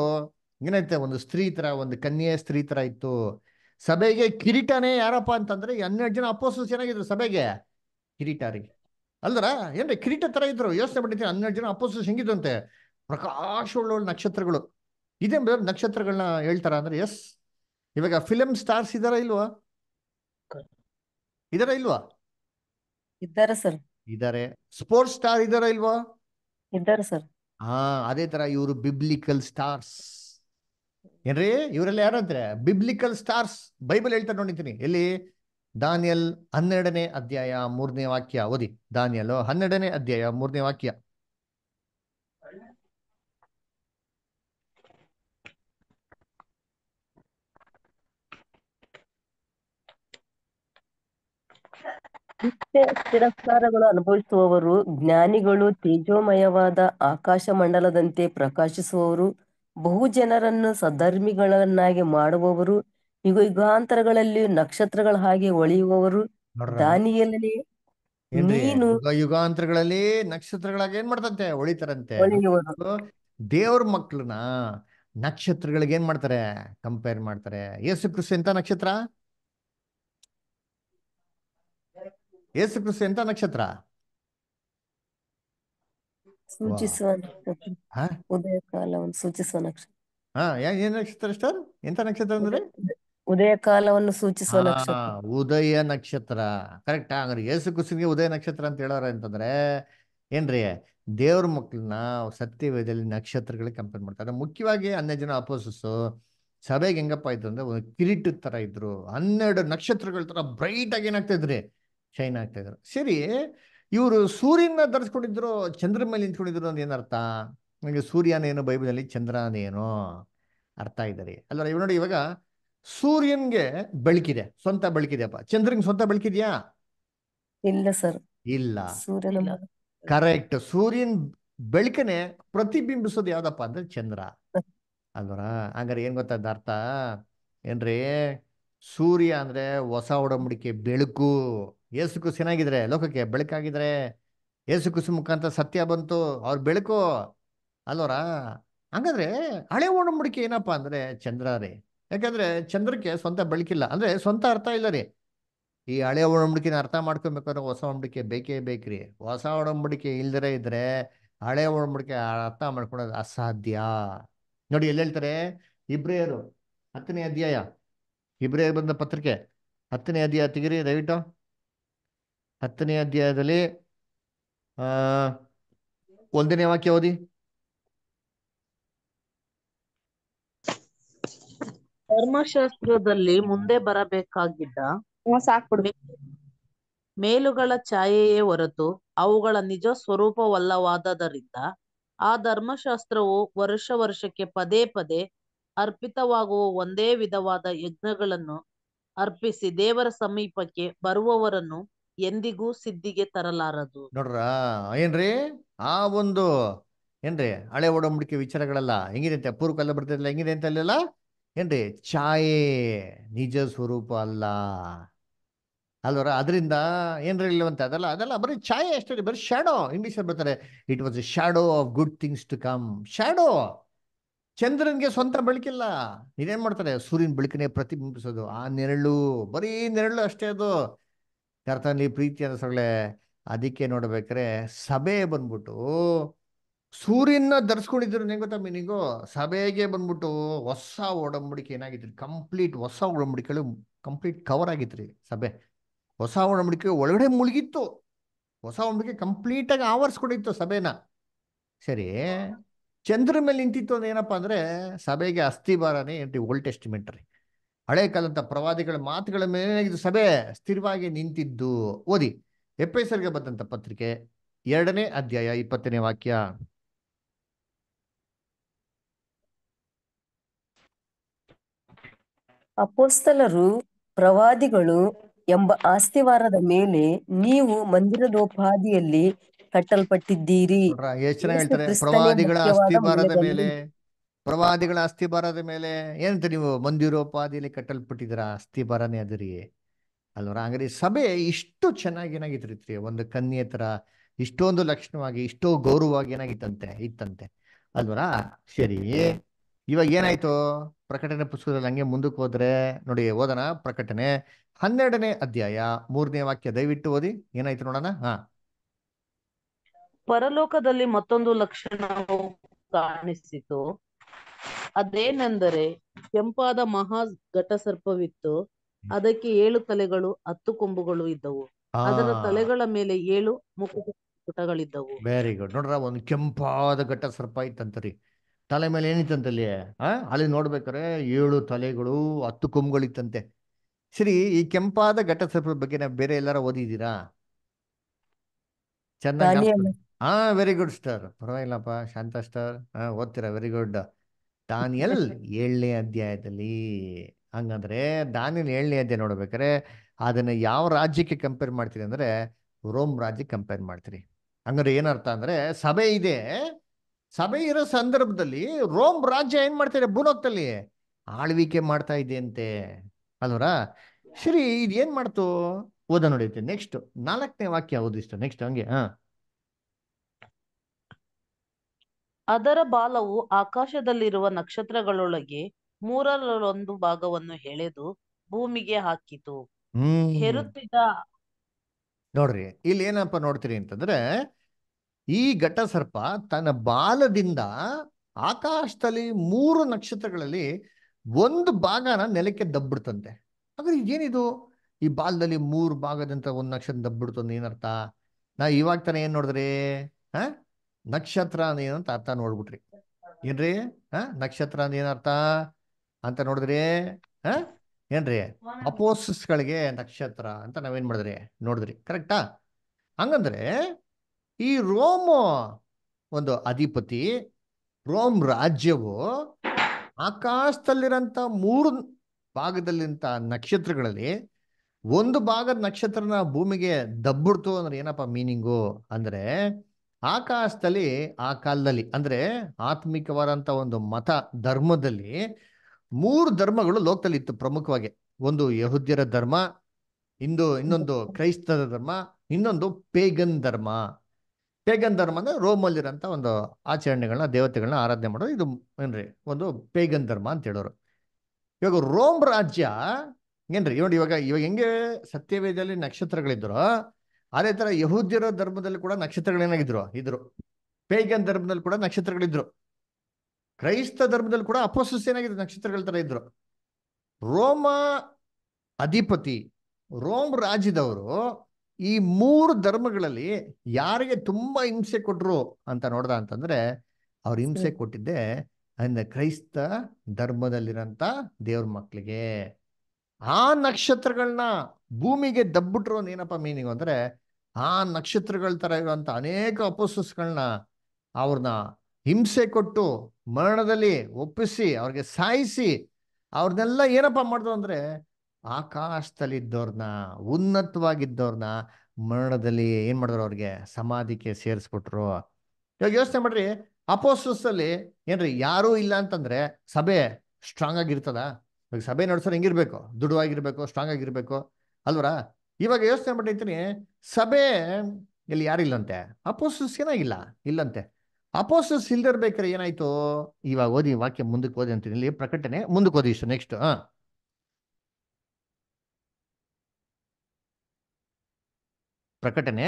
ಏನೈತೆ ಒಂದು ಸ್ತ್ರೀ ತರ ಒಂದು ಕನ್ಯೆ ಸ್ತ್ರೀ ತರ ಇತ್ತು ಸಭೆಗೆ ಕಿರೀಟನೇ ಯಾರಪ್ಪ ಅಂತಂದ್ರೆ ಹನ್ನೆರಡು ಜನ ಅಪೋಸು ಚೆನ್ನಾಗಿದ್ರು ಸಭೆಗೆ ಕಿರೀಟರಿಗೆ ಅಲ್ದರ ಏನ್ರಿ ಕಿರೀಟ ತರ ಇದ್ರು ಯೋಚನೆ ಮಾಡಿದ್ರೆ ಹನ್ನೆರಡು ಜನ ಅಪೋಸು ಹೆಂಗಿದ್ರಂತೆ ಪ್ರಕಾಶ ಒಳ್ಳೊಳ್ಳೆ ನಕ್ಷತ್ರಗಳು ಇದೇ ಬೇರೆ ನಕ್ಷತ್ರಗಳನ್ನ ಹೇಳ್ತಾರ ಅಂದ್ರೆ ಎಸ್ ಇವಾಗ ಫಿಲಮ್ ಸ್ಟಾರ್ಸ್ ಇದಾರ ಇಲ್ವಾ ಇದಾರ ಇಲ್ವಾ ಇದ್ದಾರೆ ಸರ್ ಇದಾರೆ ಸ್ಪೋರ್ಟ್ಸ್ ಸ್ಟಾರ್ ಇದಾರ ಇಲ್ವಾ ಇದ್ದಾರೆ ಸರ್ ಹಾ ಅದೇ ತರ ಇವರು ಬಿಬ್ಲಿಕಲ್ ಸ್ಟಾರ್ಸ್ ಏನ್ರಿ ಇವರೆಲ್ಲ ಯಾರಂದ್ರೆ ಬಿಬ್ಲಿಕಲ್ ಸ್ಟಾರ್ಸ್ ಬೈಬಲ್ ಹೇಳ್ತಾ ನೋಡಿದ್ದೀನಿ ಎಲ್ಲಿ ದಾನಿಯಲ್ ಹನ್ನೆರಡನೇ ಅಧ್ಯಾಯ ಮೂರನೇ ವಾಕ್ಯ ಓದಿ ದಾನಿಯಲ್ ಹನ್ನೆರಡನೇ ಅಧ್ಯಾಯ ಮೂರನೇ ವಾಕ್ಯ ನಿತ್ಯ ತಿರಸ್ಕಾರಗಳು ಅನುಭವಿಸುವವರು ಜ್ಞಾನಿಗಳು ತೇಜೋಮಯವಾದ ಆಕಾಶ ಮಂಡಲದಂತೆ ಪ್ರಕಾಶಿಸುವವರು ಬಹು ಜನರನ್ನು ಸಧರ್ಮಿಗಳನ್ನಾಗಿ ಮಾಡುವವರು ಯುಗಾಂತರಗಳಲ್ಲಿ ನಕ್ಷತ್ರಗಳ ಹಾಗೆ ಒಳೆಯುವವರು ದಾನಿಯಲ್ಲಿ ನೀನು ಯುಗಾಂತರಗಳಲ್ಲಿ ನಕ್ಷತ್ರಗಳಾಗ ಏನ್ ಮಾಡ್ತಂತೆ ಒಳಿತಾರಂತೆ ದೇವ್ರ ಮಕ್ಳನ್ನ ನಕ್ಷತ್ರಗಳಿಗೆ ಏನ್ ಮಾಡ್ತಾರೆ ಕಂಪೇರ್ ಮಾಡ್ತಾರೆ ಯೇಸು ಕೃಷಿ ಎಂತ ನಕ್ಷತ್ರ ಏಸು ಕ್ರಿಸ್ತು ಎಂತ ನಕ್ಷತ್ರ ಸೂಚಿಸುವ ಉದಯ ಕಾಲವನ್ನು ಸೂಚಿಸುವ ನಕ್ಷತ್ರ ಹಾ ಏನ್ ನಕ್ಷತ್ರ ಸ್ಟಾರ್ ಎಂತ ನಕ್ಷತ್ರ ಅಂದ್ರೆ ಉದಯ ಕಾಲವನ್ನು ಸೂಚಿಸುವ ನಕ್ಷತ್ರ ಉದಯ ನಕ್ಷತ್ರ ಕರೆಕ್ಟ್ ಅಂದ್ರೆ ಯೇಸು ಕ್ರಿಸ್ತನಿಗೆ ಉದಯ ನಕ್ಷತ್ರ ಅಂತ ಹೇಳೋರ ಅಂತಂದ್ರೆ ಏನ್ರಿ ದೇವ್ರ ಮಕ್ಕಳನ್ನ ಸತ್ಯವೇದದಲ್ಲಿ ನಕ್ಷತ್ರಗಳಿಗೆ ಕಂಪೇರ್ ಮಾಡ್ತಾರೆ ಮುಖ್ಯವಾಗಿ ಹನ್ನೆರಡು ಜನ ಅಪೋಸಸ್ ಸಭೆಗೆ ಹೆಂಗಪ್ಪ ಇದ್ರು ಅಂದ್ರೆ ಒಂದು ಕಿರೀಟದ ತರ ಇದ್ರು ಹನ್ನೆರಡು ನಕ್ಷತ್ರಗಳ ತರ ಬ್ರೈಟ್ ಆಗಿ ಏನಾಗ್ತಾ ಇದ್ರಿ ಶೈನ್ ಆಗ್ತಾ ಇದ್ರು ಸರಿ ಇವರು ಸೂರ್ಯನ ಧರಿಸ್ಕೊಂಡಿದ್ರು ಚಂದ್ರ ಮೇಲೆ ನಿಂತ್ಕೊಂಡಿದ್ರು ಅಂತ ಏನರ್ಥ ನನಗೆ ಸೂರ್ಯನೇನು ಬೈಬಲಲ್ಲಿ ಚಂದ್ರನೇನು ಅರ್ಥ ಇದ್ದಾರೆ ಅಲ್ಲ ಇವ್ ನೋಡಿ ಇವಾಗ ಸೂರ್ಯನ್ಗೆ ಬೆಳಕಿದೆ ಸ್ವಂತ ಬೆಳಕಿದೆಯಪ್ಪ ಚಂದ್ರನ್ ಸ್ವಂತ ಬೆಳಕಿದ್ಯಾ ಇಲ್ಲ ಸರ್ ಇಲ್ಲ ಸೂರ್ಯನ ಕರೆಕ್ಟ್ ಸೂರ್ಯನ್ ಬೆಳಕನೆ ಪ್ರತಿಬಿಂಬಿಸೋದು ಯಾವ್ದಪ್ಪ ಅಂದ್ರೆ ಚಂದ್ರ ಅಲ್ವರ ಹಂಗಾರೆ ಏನ್ ಗೊತ್ತಾದ ಅರ್ಥ ಏನ್ರಿ ಸೂರ್ಯ ಅಂದ್ರೆ ಹೊಸ ಒಡಂಬಡಿಕೆ ಬೆಳಕು ಏಸು ಕುಸಿನಾಗಿದ್ರೆ ಲೋಕಕ್ಕೆ ಬೆಳಕಾಗಿದ್ರೆ ಏಸು ಕುಸು ಮುಖಾಂತರ ಸತ್ಯ ಬಂತು ಅವ್ರ ಬೆಳಕು ಅಲ್ಲೋರ ಹಂಗಂದ್ರೆ ಹಳೆ ಒಣಮುಡಿಕೆ ಏನಪ್ಪಾ ಅಂದ್ರೆ ಚಂದ್ರ ರೀ ಯಾಕಂದ್ರೆ ಚಂದ್ರಕ್ಕೆ ಸ್ವಂತ ಬೆಳಕಿಲ್ಲ ಅಂದ್ರೆ ಸ್ವಂತ ಅರ್ಥ ಇಲ್ಲ ರೀ ಈ ಹಳೆ ಒಣಮುಡಿಕೆನ ಅರ್ಥ ಮಾಡ್ಕೊಬೇಕಂದ್ರೆ ಹೊಸ ಒಣಮುಡಿಕೆ ಬೇಕೇ ಬೇಕ್ರಿ ಹೊಸ ಒಣಮುಡಿಕೆ ಇಲ್ದರೆ ಇದ್ರೆ ಹಳೆ ಒಣಮುಡಿಕೆ ಅರ್ಥ ಮಾಡ್ಕೊಳೋದು ಅಸಾಧ್ಯ ನೋಡಿ ಎಲ್ಲಿ ಹೇಳ್ತಾರೆ ಇಬ್ರಿಯರು ಹತ್ತನೇ ಅಧ್ಯಾಯ ಇಬ್ರಿಯರ್ ಬಂದ ಪತ್ರಿಕೆ ಹತ್ತನೇ ಅಧ್ಯಾಯ ತೆಗಿರಿ ದಯವಿಟ್ಟು ಹತ್ತನೇ ಅಧ್ಯಾಯದಲ್ಲಿ ಒಂದನೇ ವಾಕ್ಯ ಓದಿ ಧರ್ಮಶಾಸ್ತ್ರದಲ್ಲಿ ಮುಂದೆ ಬರಬೇಕಾಗಿದ್ದ ಮೇಲುಗಳ ಛಾಯೆಯೇ ಹೊರತು ಅವುಗಳ ನಿಜ ಸ್ವರೂಪವಲ್ಲವಾದದರಿಂದ ಆ ಧರ್ಮಶಾಸ್ತ್ರವು ವರ್ಷ ವರ್ಷಕ್ಕೆ ಪದೇ ಪದೇ ಅರ್ಪಿತವಾಗುವ ಒಂದೇ ವಿಧವಾದ ಯಜ್ಞಗಳನ್ನು ಅರ್ಪಿಸಿ ದೇವರ ಸಮೀಪಕ್ಕೆ ಬರುವವರನ್ನು ಎಂದಿಗೂ ಸಿದ್ಧಿಗೆ ತರಲಾರದು ನೋಡ್ರ ಏನ್ರಿ ಆ ಒಂದು ಏನ್ರಿ ಹಳೆ ಒಡಂಬಡಿಕೆ ವಿಚಾರಗಳೆಲ್ಲ ಹೆಂಗಿದೆ ಅಂತ ಪೂರ್ವ ಎಲ್ಲ ಬರ್ತಿರಲಿಲ್ಲ ಹೆಂಗಿದೆ ಅಂತ ಅಲ್ಲೆಲ್ಲ ಏನ್ರಿ ಛಾಯೆ ನಿಜ ಸ್ವರೂಪ ಅಲ್ಲ ಅಲ್ವರ ಅದರಿಂದ ಏನ್ರಿ ಇಲ್ಲವಂತೆ ಅದಲ್ಲ ಅದಲ್ಲ ಬರೀ ಛಾಯೆ ಅಷ್ಟೇ ಬರೀ ಶ್ಯಾಡೋ ಅಲ್ಲಿ ಬರ್ತಾರೆ it was a shadow of good things to come shadow ಚಂದ್ರನ್ಗೆ ಸ್ವಂತ ಬೆಳಕಿಲ್ಲ ಇದೇನ್ ಮಾಡ್ತಾರೆ ಸೂರ್ಯನ ಬೆಳಕನೇ ಪ್ರತಿಬಿಂಬಿಸೋದು ಆ ನೆರಳು ಬರೀ ನೆರಳು ಅಷ್ಟೇ ಅದು ಕರ್ತನಲ್ಲಿ ಪ್ರೀತಿ ಸೊಳ್ಳೆ ಅದಕ್ಕೆ ನೋಡ್ಬೇಕ್ರೆ ಸಭೆ ಬಂದ್ಬಿಟ್ಟು ಸೂರ್ಯನ ಧರಿಸ್ಕೊಂಡಿದ್ರು ನಿಂಗೆ ಗೊತ್ತಾ ನಿನಗೂ ಸಭೆಗೆ ಬಂದ್ಬಿಟ್ಟು ಹೊಸ ಒಡಂಬಡಿಕೆ ಏನಾಗಿತ್ತು ಕಂಪ್ಲೀಟ್ ಹೊಸ ಒಡಂಬಡಿಕೆಗಳು ಕಂಪ್ಲೀಟ್ ಕವರ್ ಆಗಿತ್ರಿ ಸಭೆ ಹೊಸ ಒಡಂಬಡಿಕೆ ಒಳಗಡೆ ಮುಳುಗಿತ್ತು ಹೊಸ ಒಡಂಬಡಿಕೆ ಕಂಪ್ಲೀಟಾಗಿ ಆವರಿಸ್ಕೊಂಡಿತ್ತು ಸಭೆನ ಸರಿ ಚಂದ್ರ ಮೇಲೆ ನಿಂತಿತ್ತು ಅಂದ್ರೆ ಏನಪ್ಪಾ ಅಂದ್ರೆ ಸಭೆಗೆ ಅಸ್ಥಿಭಾರನೇ ಏನ್ರಿ ಓಲ್ಡ್ ಟೆಸ್ಟಿಮೆಂಟ್ ರೀ ಹಳೆ ಕಾಲದ ಪ್ರವಾದಿಗಳ ಮಾತುಗಳ ಮೇಲೆ ಇದು ಸಭೆ ಸ್ಥಿರವಾಗಿ ನಿಂತಿದ್ದು ಓದಿ ಎಪ್ಪೆಸರ್ಗೆ ಬಂದಂತ ಪತ್ರಿಕೆ ಎರಡನೇ ಅಧ್ಯಾಯ ಇಪ್ಪತ್ತನೇ ವಾಕ್ಯ ಅಪೋಸ್ತಲರು ಪ್ರವಾದಿಗಳು ಎಂಬ ಆಸ್ತಿವಾರದ ಮೇಲೆ ನೀವು ಮಂದಿರದೋಪಾದಿಯಲ್ಲಿ ಕಟ್ಟಲ್ಪಟ್ಟಿದ್ದೀರಿ ಎಷ್ಟು ಪ್ರವಾದಿಗಳ ಆಸ್ತಿವಾರದ ಮೇಲೆ ಪ್ರವಾದಿಗಳ ಅಸ್ಥಿಭಾರದ ಮೇಲೆ ಏನಂತ ನೀವು ಮಂದಿರೋಪಾದಿಯಲ್ಲಿ ಕಟ್ಟಲ್ಪಟ್ಟಿದ್ದೀರಾ ಅಸ್ಥಿಭಾರನೇ ಅದರಿ ಅಲ್ವರ ಹಂಗಾರೆ ಸಭೆ ಇಷ್ಟು ಚೆನ್ನಾಗಿ ಏನಾಗಿತ್ತು ಒಂದು ಕನ್ಯೆ ತರ ಇಷ್ಟೊಂದು ಲಕ್ಷಣವಾಗಿ ಇಷ್ಟೋ ಗೌರವವಾಗಿ ಏನಾಗಿತ್ತಂತೆ ಇತ್ತಂತೆ ಅಲ್ವರ ಸರಿ ಇವಾಗ ಏನಾಯ್ತು ಪ್ರಕಟಣೆ ಪುಸ್ತಕದಲ್ಲಿ ಹಂಗೆ ಮುಂದಕ್ಕೆ ಹೋದ್ರೆ ನೋಡಿ ಓದೋಣ ಪ್ರಕಟಣೆ ಹನ್ನೆರಡನೇ ಅಧ್ಯಾಯ ಮೂರನೇ ವಾಕ್ಯ ದಯವಿಟ್ಟು ಓದಿ ಏನಾಯ್ತು ನೋಡೋಣ ಹಾ ಪರಲೋಕದಲ್ಲಿ ಮತ್ತೊಂದು ಲಕ್ಷಣ ಕಾಣಿಸಿತು ಅದೇನೆಂದರೆ ಕೆಂಪಾದ ಮಹಾ ಸರ್ಪವಿತ್ತು ಅದಕ್ಕೆ ಏಳು ತಲೆಗಳು ಹತ್ತು ಕೊಂಬುಗಳು ಇದ್ದವು ಅದರ ತಲೆಗಳ ಮೇಲೆ ಏಳು ವೆರಿ ಗುಡ್ ನೋಡ್ರ ಒಂದು ಕೆಂಪಾದ ಘಟ ಸರ್ಪ ಇತ್ತಂತರಿ ತಲೆ ಮೇಲೆ ಏನಿತ್ತಂತಲ್ಲಿ ಅಲ್ಲಿ ನೋಡ್ಬೇಕಾರೆ ಏಳು ತಲೆಗಳು ಹತ್ತು ಕೊಂಬುಗಳಿತ್ತಂತೆ ಸರಿ ಈ ಕೆಂಪಾದ ಘಟ ಸರ್ಪದ ಬಗ್ಗೆ ನಾವು ಬೇರೆ ಎಲ್ಲಾರ ಓದಿದ್ದೀರಾ ಚೆನ್ನಾಗಿ ಹಾ ವೆರಿ ಗುಡ್ ಸ್ಟಾರ್ ಪರವಾಗಿಲ್ಲಪ್ಪ ಶಾಂತ ಸ್ಟಾರ್ ಹಾ ಓದ್ತೀರಾ ವೆರಿ ಗುಡ್ ದಾನಿಯಲ್ ಏಳನೇ ಅಧ್ಯಾಯದಲ್ಲಿ ಹಂಗಂದ್ರೆ ದಾನಿಯಲ್ ಏಳನೇ ಅಧ್ಯಾಯ ನೋಡ್ಬೇಕಾರೆ ಅದನ್ನ ಯಾವ ರಾಜ್ಯಕ್ಕೆ ಕಂಪೇರ್ ಮಾಡ್ತೀರಿ ಅಂದ್ರೆ ರೋಮ್ ರಾಜ್ಯಕ್ಕೆ ಕಂಪೇರ್ ಮಾಡ್ತೀರಿ ಹಂಗಂದ್ರೆ ಏನರ್ಥ ಅಂದ್ರೆ ಸಭೆ ಇದೆ ಸಭೆ ಇರೋ ಸಂದರ್ಭದಲ್ಲಿ ರೋಮ್ ರಾಜ್ಯ ಏನ್ ಮಾಡ್ತಾರೆ ಬುನೊತ್ತಲ್ಲಿ ಆಳ್ವಿಕೆ ಮಾಡ್ತಾ ಇದೆಯಂತೆ ಅಲ್ವರ ಶ್ರೀ ಇದೇನ್ ಮಾಡ್ತು ಓದ ನೋಡಿ ನೆಕ್ಸ್ಟ್ ನಾಲ್ಕನೇ ವಾಕ್ಯ ಓದಿಸ್ತು ನೆಕ್ಸ್ಟ್ ಹಂಗೆ ಹಾ ಅದರ ಬಾಲವು ಆಕಾಶದಲ್ಲಿರುವ ನಕ್ಷತ್ರಗಳೊಳಗೆ ಮೂರರಲ್ಲೊಂದು ಭಾಗವನ್ನು ಎಳೆದು ಭೂಮಿಗೆ ಹಾಕಿತು ಹೆರುತ್ತಿದ್ದ ನೋಡ್ರಿ ಇಲ್ಲಿ ಏನಪ್ಪ ನೋಡ್ತೀರಿ ಅಂತಂದ್ರೆ ಈ ಘಟ ಸರ್ಪ ತನ್ನ ಬಾಲದಿಂದ ಆಕಾಶದಲ್ಲಿ ಮೂರು ನಕ್ಷತ್ರಗಳಲ್ಲಿ ಒಂದು ಭಾಗನ ನೆಲಕ್ಕೆ ದಬ್ಬಿಡ್ತಂತೆ ಆದ್ರೆ ಏನಿದು ಈ ಬಾಲದಲ್ಲಿ ಮೂರು ಭಾಗದಂತ ಒಂದು ನಕ್ಷತ್ರ ದಬ್ಬಿಡ್ತು ಏನರ್ಥ ನಾ ಇವಾಗ ತಾನೇ ಏನ್ ನೋಡಿದ್ರಿ ಹ ನಕ್ಷತ್ರ ಅಂದ ಏನಂತ ಅರ್ಥ ನೋಡ್ಬಿಟ್ರಿ ಏನ್ರಿ ಹ ನಕ್ಷತ್ರ ಅಂದ ಏನರ್ಥ ಅಂತ ನೋಡಿದ್ರಿ ಹ ಏನ್ರಿ ಅಪೋಸ್ಗಳಿಗೆ ನಕ್ಷತ್ರ ಅಂತ ನಾವೇನ್ ಮಾಡಿದ್ರಿ ನೋಡಿದ್ರಿ ಕರೆಕ್ಟಾ ಹಂಗಂದ್ರೆ ಈ ರೋಮ್ ಒಂದು ಅಧಿಪತಿ ರೋಮ್ ರಾಜ್ಯವು ಆಕಾಶದಲ್ಲಿರಂತ ಮೂರು ಭಾಗದಲ್ಲಿಂತ ನಕ್ಷತ್ರಗಳಲ್ಲಿ ಒಂದು ಭಾಗದ ನಕ್ಷತ್ರನ ಭೂಮಿಗೆ ದಬ್ಬಿಡ್ತು ಅಂದ್ರೆ ಏನಪ್ಪ ಮೀನಿಂಗು ಅಂದ್ರೆ ಆ ಕಾಲದಲ್ಲಿ ಆ ಕಾಲದಲ್ಲಿ ಅಂದ್ರೆ ಆತ್ಮಿಕವಾದಂತ ಒಂದು ಮತ ಧರ್ಮದಲ್ಲಿ ಮೂರು ಧರ್ಮಗಳು ಲೋಕದಲ್ಲಿ ಇತ್ತು ಪ್ರಮುಖವಾಗಿ ಒಂದು ಯಹುದ್ಯರ ಧರ್ಮ ಇಂದು ಇನ್ನೊಂದು ಕ್ರೈಸ್ತರ ಧರ್ಮ ಇನ್ನೊಂದು ಪೇಗನ್ ಧರ್ಮ ಪೇಗನ್ ಧರ್ಮ ಅಂದ್ರೆ ರೋಮಲ್ಲಿರೋಂಥ ಒಂದು ಆಚರಣೆಗಳನ್ನ ದೇವತೆಗಳನ್ನ ಆರಾಧನೆ ಮಾಡೋದು ಇದು ಏನ್ರಿ ಒಂದು ಪೇಗನ್ ಧರ್ಮ ಅಂತ ಹೇಳೋರು ಇವಾಗ ರೋಮ್ ರಾಜ್ಯ ಏನ್ರಿ ನೋಡಿ ಇವಾಗ ಇವಾಗ ಹೆಂಗೆ ಸತ್ಯವೇದದಲ್ಲಿ ನಕ್ಷತ್ರಗಳಿದ್ರು ಅದೇ ತರ ಯಹೂದ್ಯರ ಧರ್ಮದಲ್ಲಿ ಕೂಡ ನಕ್ಷತ್ರಗಳೇನಾಗಿದ್ರು ಇದ್ರು ಪೇಗನ್ ಧರ್ಮದಲ್ಲಿ ಕೂಡ ನಕ್ಷತ್ರಗಳಿದ್ರು ಕ್ರೈಸ್ತ ಧರ್ಮದಲ್ಲಿ ಕೂಡ ಅಪೋಸಸ್ ಏನಾಗಿದ್ರು ನಕ್ಷತ್ರಗಳ ತರ ಇದ್ರು ರೋಮ ಅಧಿಪತಿ ರೋಮ್ ರಾಜ್ಯದವರು ಈ ಮೂರು ಧರ್ಮಗಳಲ್ಲಿ ಯಾರಿಗೆ ತುಂಬಾ ಹಿಂಸೆ ಕೊಟ್ರು ಅಂತ ನೋಡ್ದ ಅಂತಂದ್ರೆ ಅವ್ರು ಹಿಂಸೆ ಕೊಟ್ಟಿದ್ದೆ ಅಂದ್ರೆ ಕ್ರೈಸ್ತ ಧರ್ಮದಲ್ಲಿರೋಂಥ ದೇವ್ರ ಮಕ್ಕಳಿಗೆ ಆ ನಕ್ಷತ್ರಗಳನ್ನ ಭೂಮಿಗೆ ದಬ್ಬಿಟ್ರು ಏನಪ್ಪ ಮೀನಿಂಗ್ ಅಂದ್ರೆ ಆ ನಕ್ಷತ್ರಗಳ ತರ ಇರುವಂತ ಅನೇಕ ಅಪೋಸಸ್ಗಳನ್ನ ಅವ್ರನ್ನ ಹಿಂಸೆ ಕೊಟ್ಟು ಮರಣದಲ್ಲಿ ಒಪ್ಪಿಸಿ ಅವ್ರಿಗೆ ಸಾಯಿಸಿ ಅವ್ರನ್ನೆಲ್ಲ ಏನಪ್ಪ ಮಾಡಿದ್ರು ಅಂದ್ರೆ ಆಕಾಶದಲ್ಲಿದ್ದವ್ರನ್ನ ಉನ್ನತವಾಗಿದ್ದವ್ರನ್ನ ಮರಣದಲ್ಲಿ ಏನ್ ಮಾಡಿದ್ರು ಅವ್ರಿಗೆ ಸಮಾಧಿಗೆ ಸೇರಿಸ್ಬಿಟ್ರು ಇವಾಗ ಯೋಚನೆ ಮಾಡ್ರಿ ಅಲ್ಲಿ ಏನ್ರಿ ಯಾರೂ ಇಲ್ಲ ಅಂತಂದ್ರೆ ಸಭೆ ಸ್ಟ್ರಾಂಗ್ ಆಗಿರ್ತದ ಇವಾಗ ಸಭೆ ನಡೆಸೋರು ಹೆಂಗಿರ್ಬೇಕು ದುಡುವಾಗಿರ್ಬೇಕು ಸ್ಟ್ರಾಂಗ್ ಆಗಿರ್ಬೇಕು ಅಲ್ವರ ಇವಾಗ ಯೋಚನೆ ಮಾಡಿರ್ತೀನಿ ಸಭೆ ಇಲ್ಲಿ ಇಲ್ಲಂತೆ ಅಪೋಸಸ್ ಏನಾಗಿಲ್ಲ ಇಲ್ಲಂತೆ ಅಪೋಸಸ್ ಇಲ್ದಿರ್ಬೇಕಾರೆ ಏನಾಯ್ತು ಇವಾಗ ಓದಿ ವಾಕ್ಯ ಮುಂದಕ್ಕೆ ಓದಿ ಅಂತೀನಿ ಇಲ್ಲಿ ಪ್ರಕಟಣೆ ಮುಂದಕ್ಕೆ ಓದಿ ಇಷ್ಟು ನೆಕ್ಸ್ಟ್ ಹಾ ಪ್ರಕಟಣೆ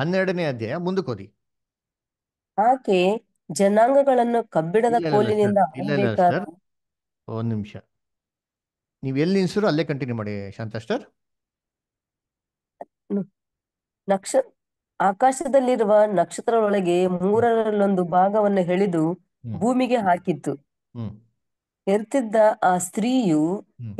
ಹನ್ನೆರಡನೇ ಅಧ್ಯಾಯ ಮುಂದಕ್ಕೆ ಓದಿ ಆಕೆ ಜನಾಂಗಗಳನ್ನು ಕಬ್ಬಿಡದ ಕೋಲಿನಿಂದ ಒಂದ್ ನಿಮಿಷ ನೀವು ಎಲ್ಲಿ ನಿಲ್ಸಿರೋ ಅಲ್ಲೇ ಕಂಟಿನ್ಯೂ ಮಾಡಿ ಶಾಂತಾಸ್ಟರ್ ನಕ್ಷತ್ರ ಆಕಾಶದಲ್ಲಿರುವ ನಕ್ಷತ್ರದೊಳಗೆ ಮೂರರಲ್ಲೊಂದು ಭಾಗವನ್ನು ಎಳೆದು ಭೂಮಿಗೆ ಹಾಕಿತ್ತು ಎರ್ತಿದ್ದ ಆ ಸ್ತ್ರೀಯು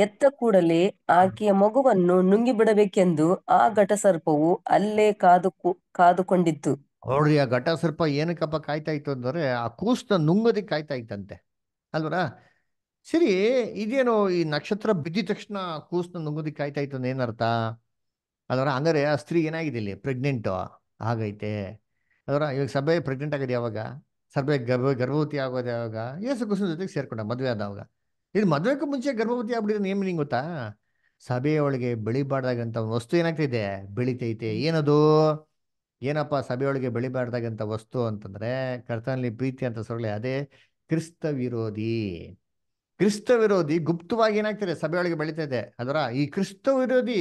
ಎತ್ತ ಕೂಡಲೇ ಆಕೆಯ ಮಗುವನ್ನು ನುಂಗಿ ಬಿಡಬೇಕೆಂದು ಆ ಘಟ ಸರ್ಪವು ಅಲ್ಲೇ ಕಾದು ಕಾದುಕೊಂಡಿತ್ತು ನೋಡ್ರಿ ಆ ಘಟ ಸರ್ಪ ಏನಕ್ಕಪ್ಪ ಕಾಯ್ತಾ ಇತ್ತು ಅಂದ್ರೆ ಆ ಕೂಸ್ತ ನುಂಗೋದಿಕ್ ಕಾಯ್ತಾ ಇತ್ತಂತೆ ಅಲ್ವರ ಸರಿ ಇದೇನು ಈ ನಕ್ಷತ್ರ ಬಿದ್ದಿದ ತಕ್ಷಣ ಕೂಸ್ನ ನುಂಗೋದಿಕ್ ಕಾಯ್ತಾ ಇತ್ತು ಏನರ್ಥ ಅದರ ಅಂದರೆ ಆ ಸ್ತ್ರೀ ಏನಾಗಿದೆ ಇಲ್ಲಿ ಪ್ರೆಗ್ನೆಂಟು ಆಗೈತೆ ಅದರ ಇವಾಗ ಸಭೆ ಪ್ರೆಗ್ನೆಂಟ್ ಆಗಿದೆ ಯಾವಾಗ ಸಭೆ ಗರ್ಭ ಗರ್ಭವತಿ ಆಗೋದು ಯಾವಾಗ ಏಸು ಕೂಸಿನ ಜೊತೆಗೆ ಸೇರ್ಕೊಂಡ ಮದುವೆ ಆದವಾಗ ಇದು ಮದುವೆಗೂ ಮುಂಚೆ ಗರ್ಭವತಿ ಆಗ್ಬಿಟ್ಟಿದ್ರೆ ನೇಮ್ ನಿಂಗೆ ಗೊತ್ತಾ ಸಭೆಯೊಳಗೆ ಬೆಳಿಬಾರ್ದಾಗಂತ ಒಂದು ವಸ್ತು ಏನಾಗ್ತಿದೆ ಬೆಳಿತೈತೆ ಏನದು ಏನಪ್ಪ ಸಭೆಯೊಳಗೆ ಬೆಳಿಬಾರ್ದಾಗಂತ ವಸ್ತು ಅಂತಂದ್ರೆ ಕರ್ತನಲ್ಲಿ ಪ್ರೀತಿ ಅಂತ ಸೊರಳೆ ಅದೇ ಕ್ರಿಸ್ತ ವಿರೋಧಿ ಕ್ರಿಸ್ತ ವಿರೋಧಿ ಗುಪ್ತವಾಗಿ ಏನಾಗ್ತಾರೆ ಸಭೆಯೊಳಗೆ ಬೆಳೀತಾ ಇದೆ ಅದರ ಈ ಕ್ರಿಸ್ತ ವಿರೋಧಿ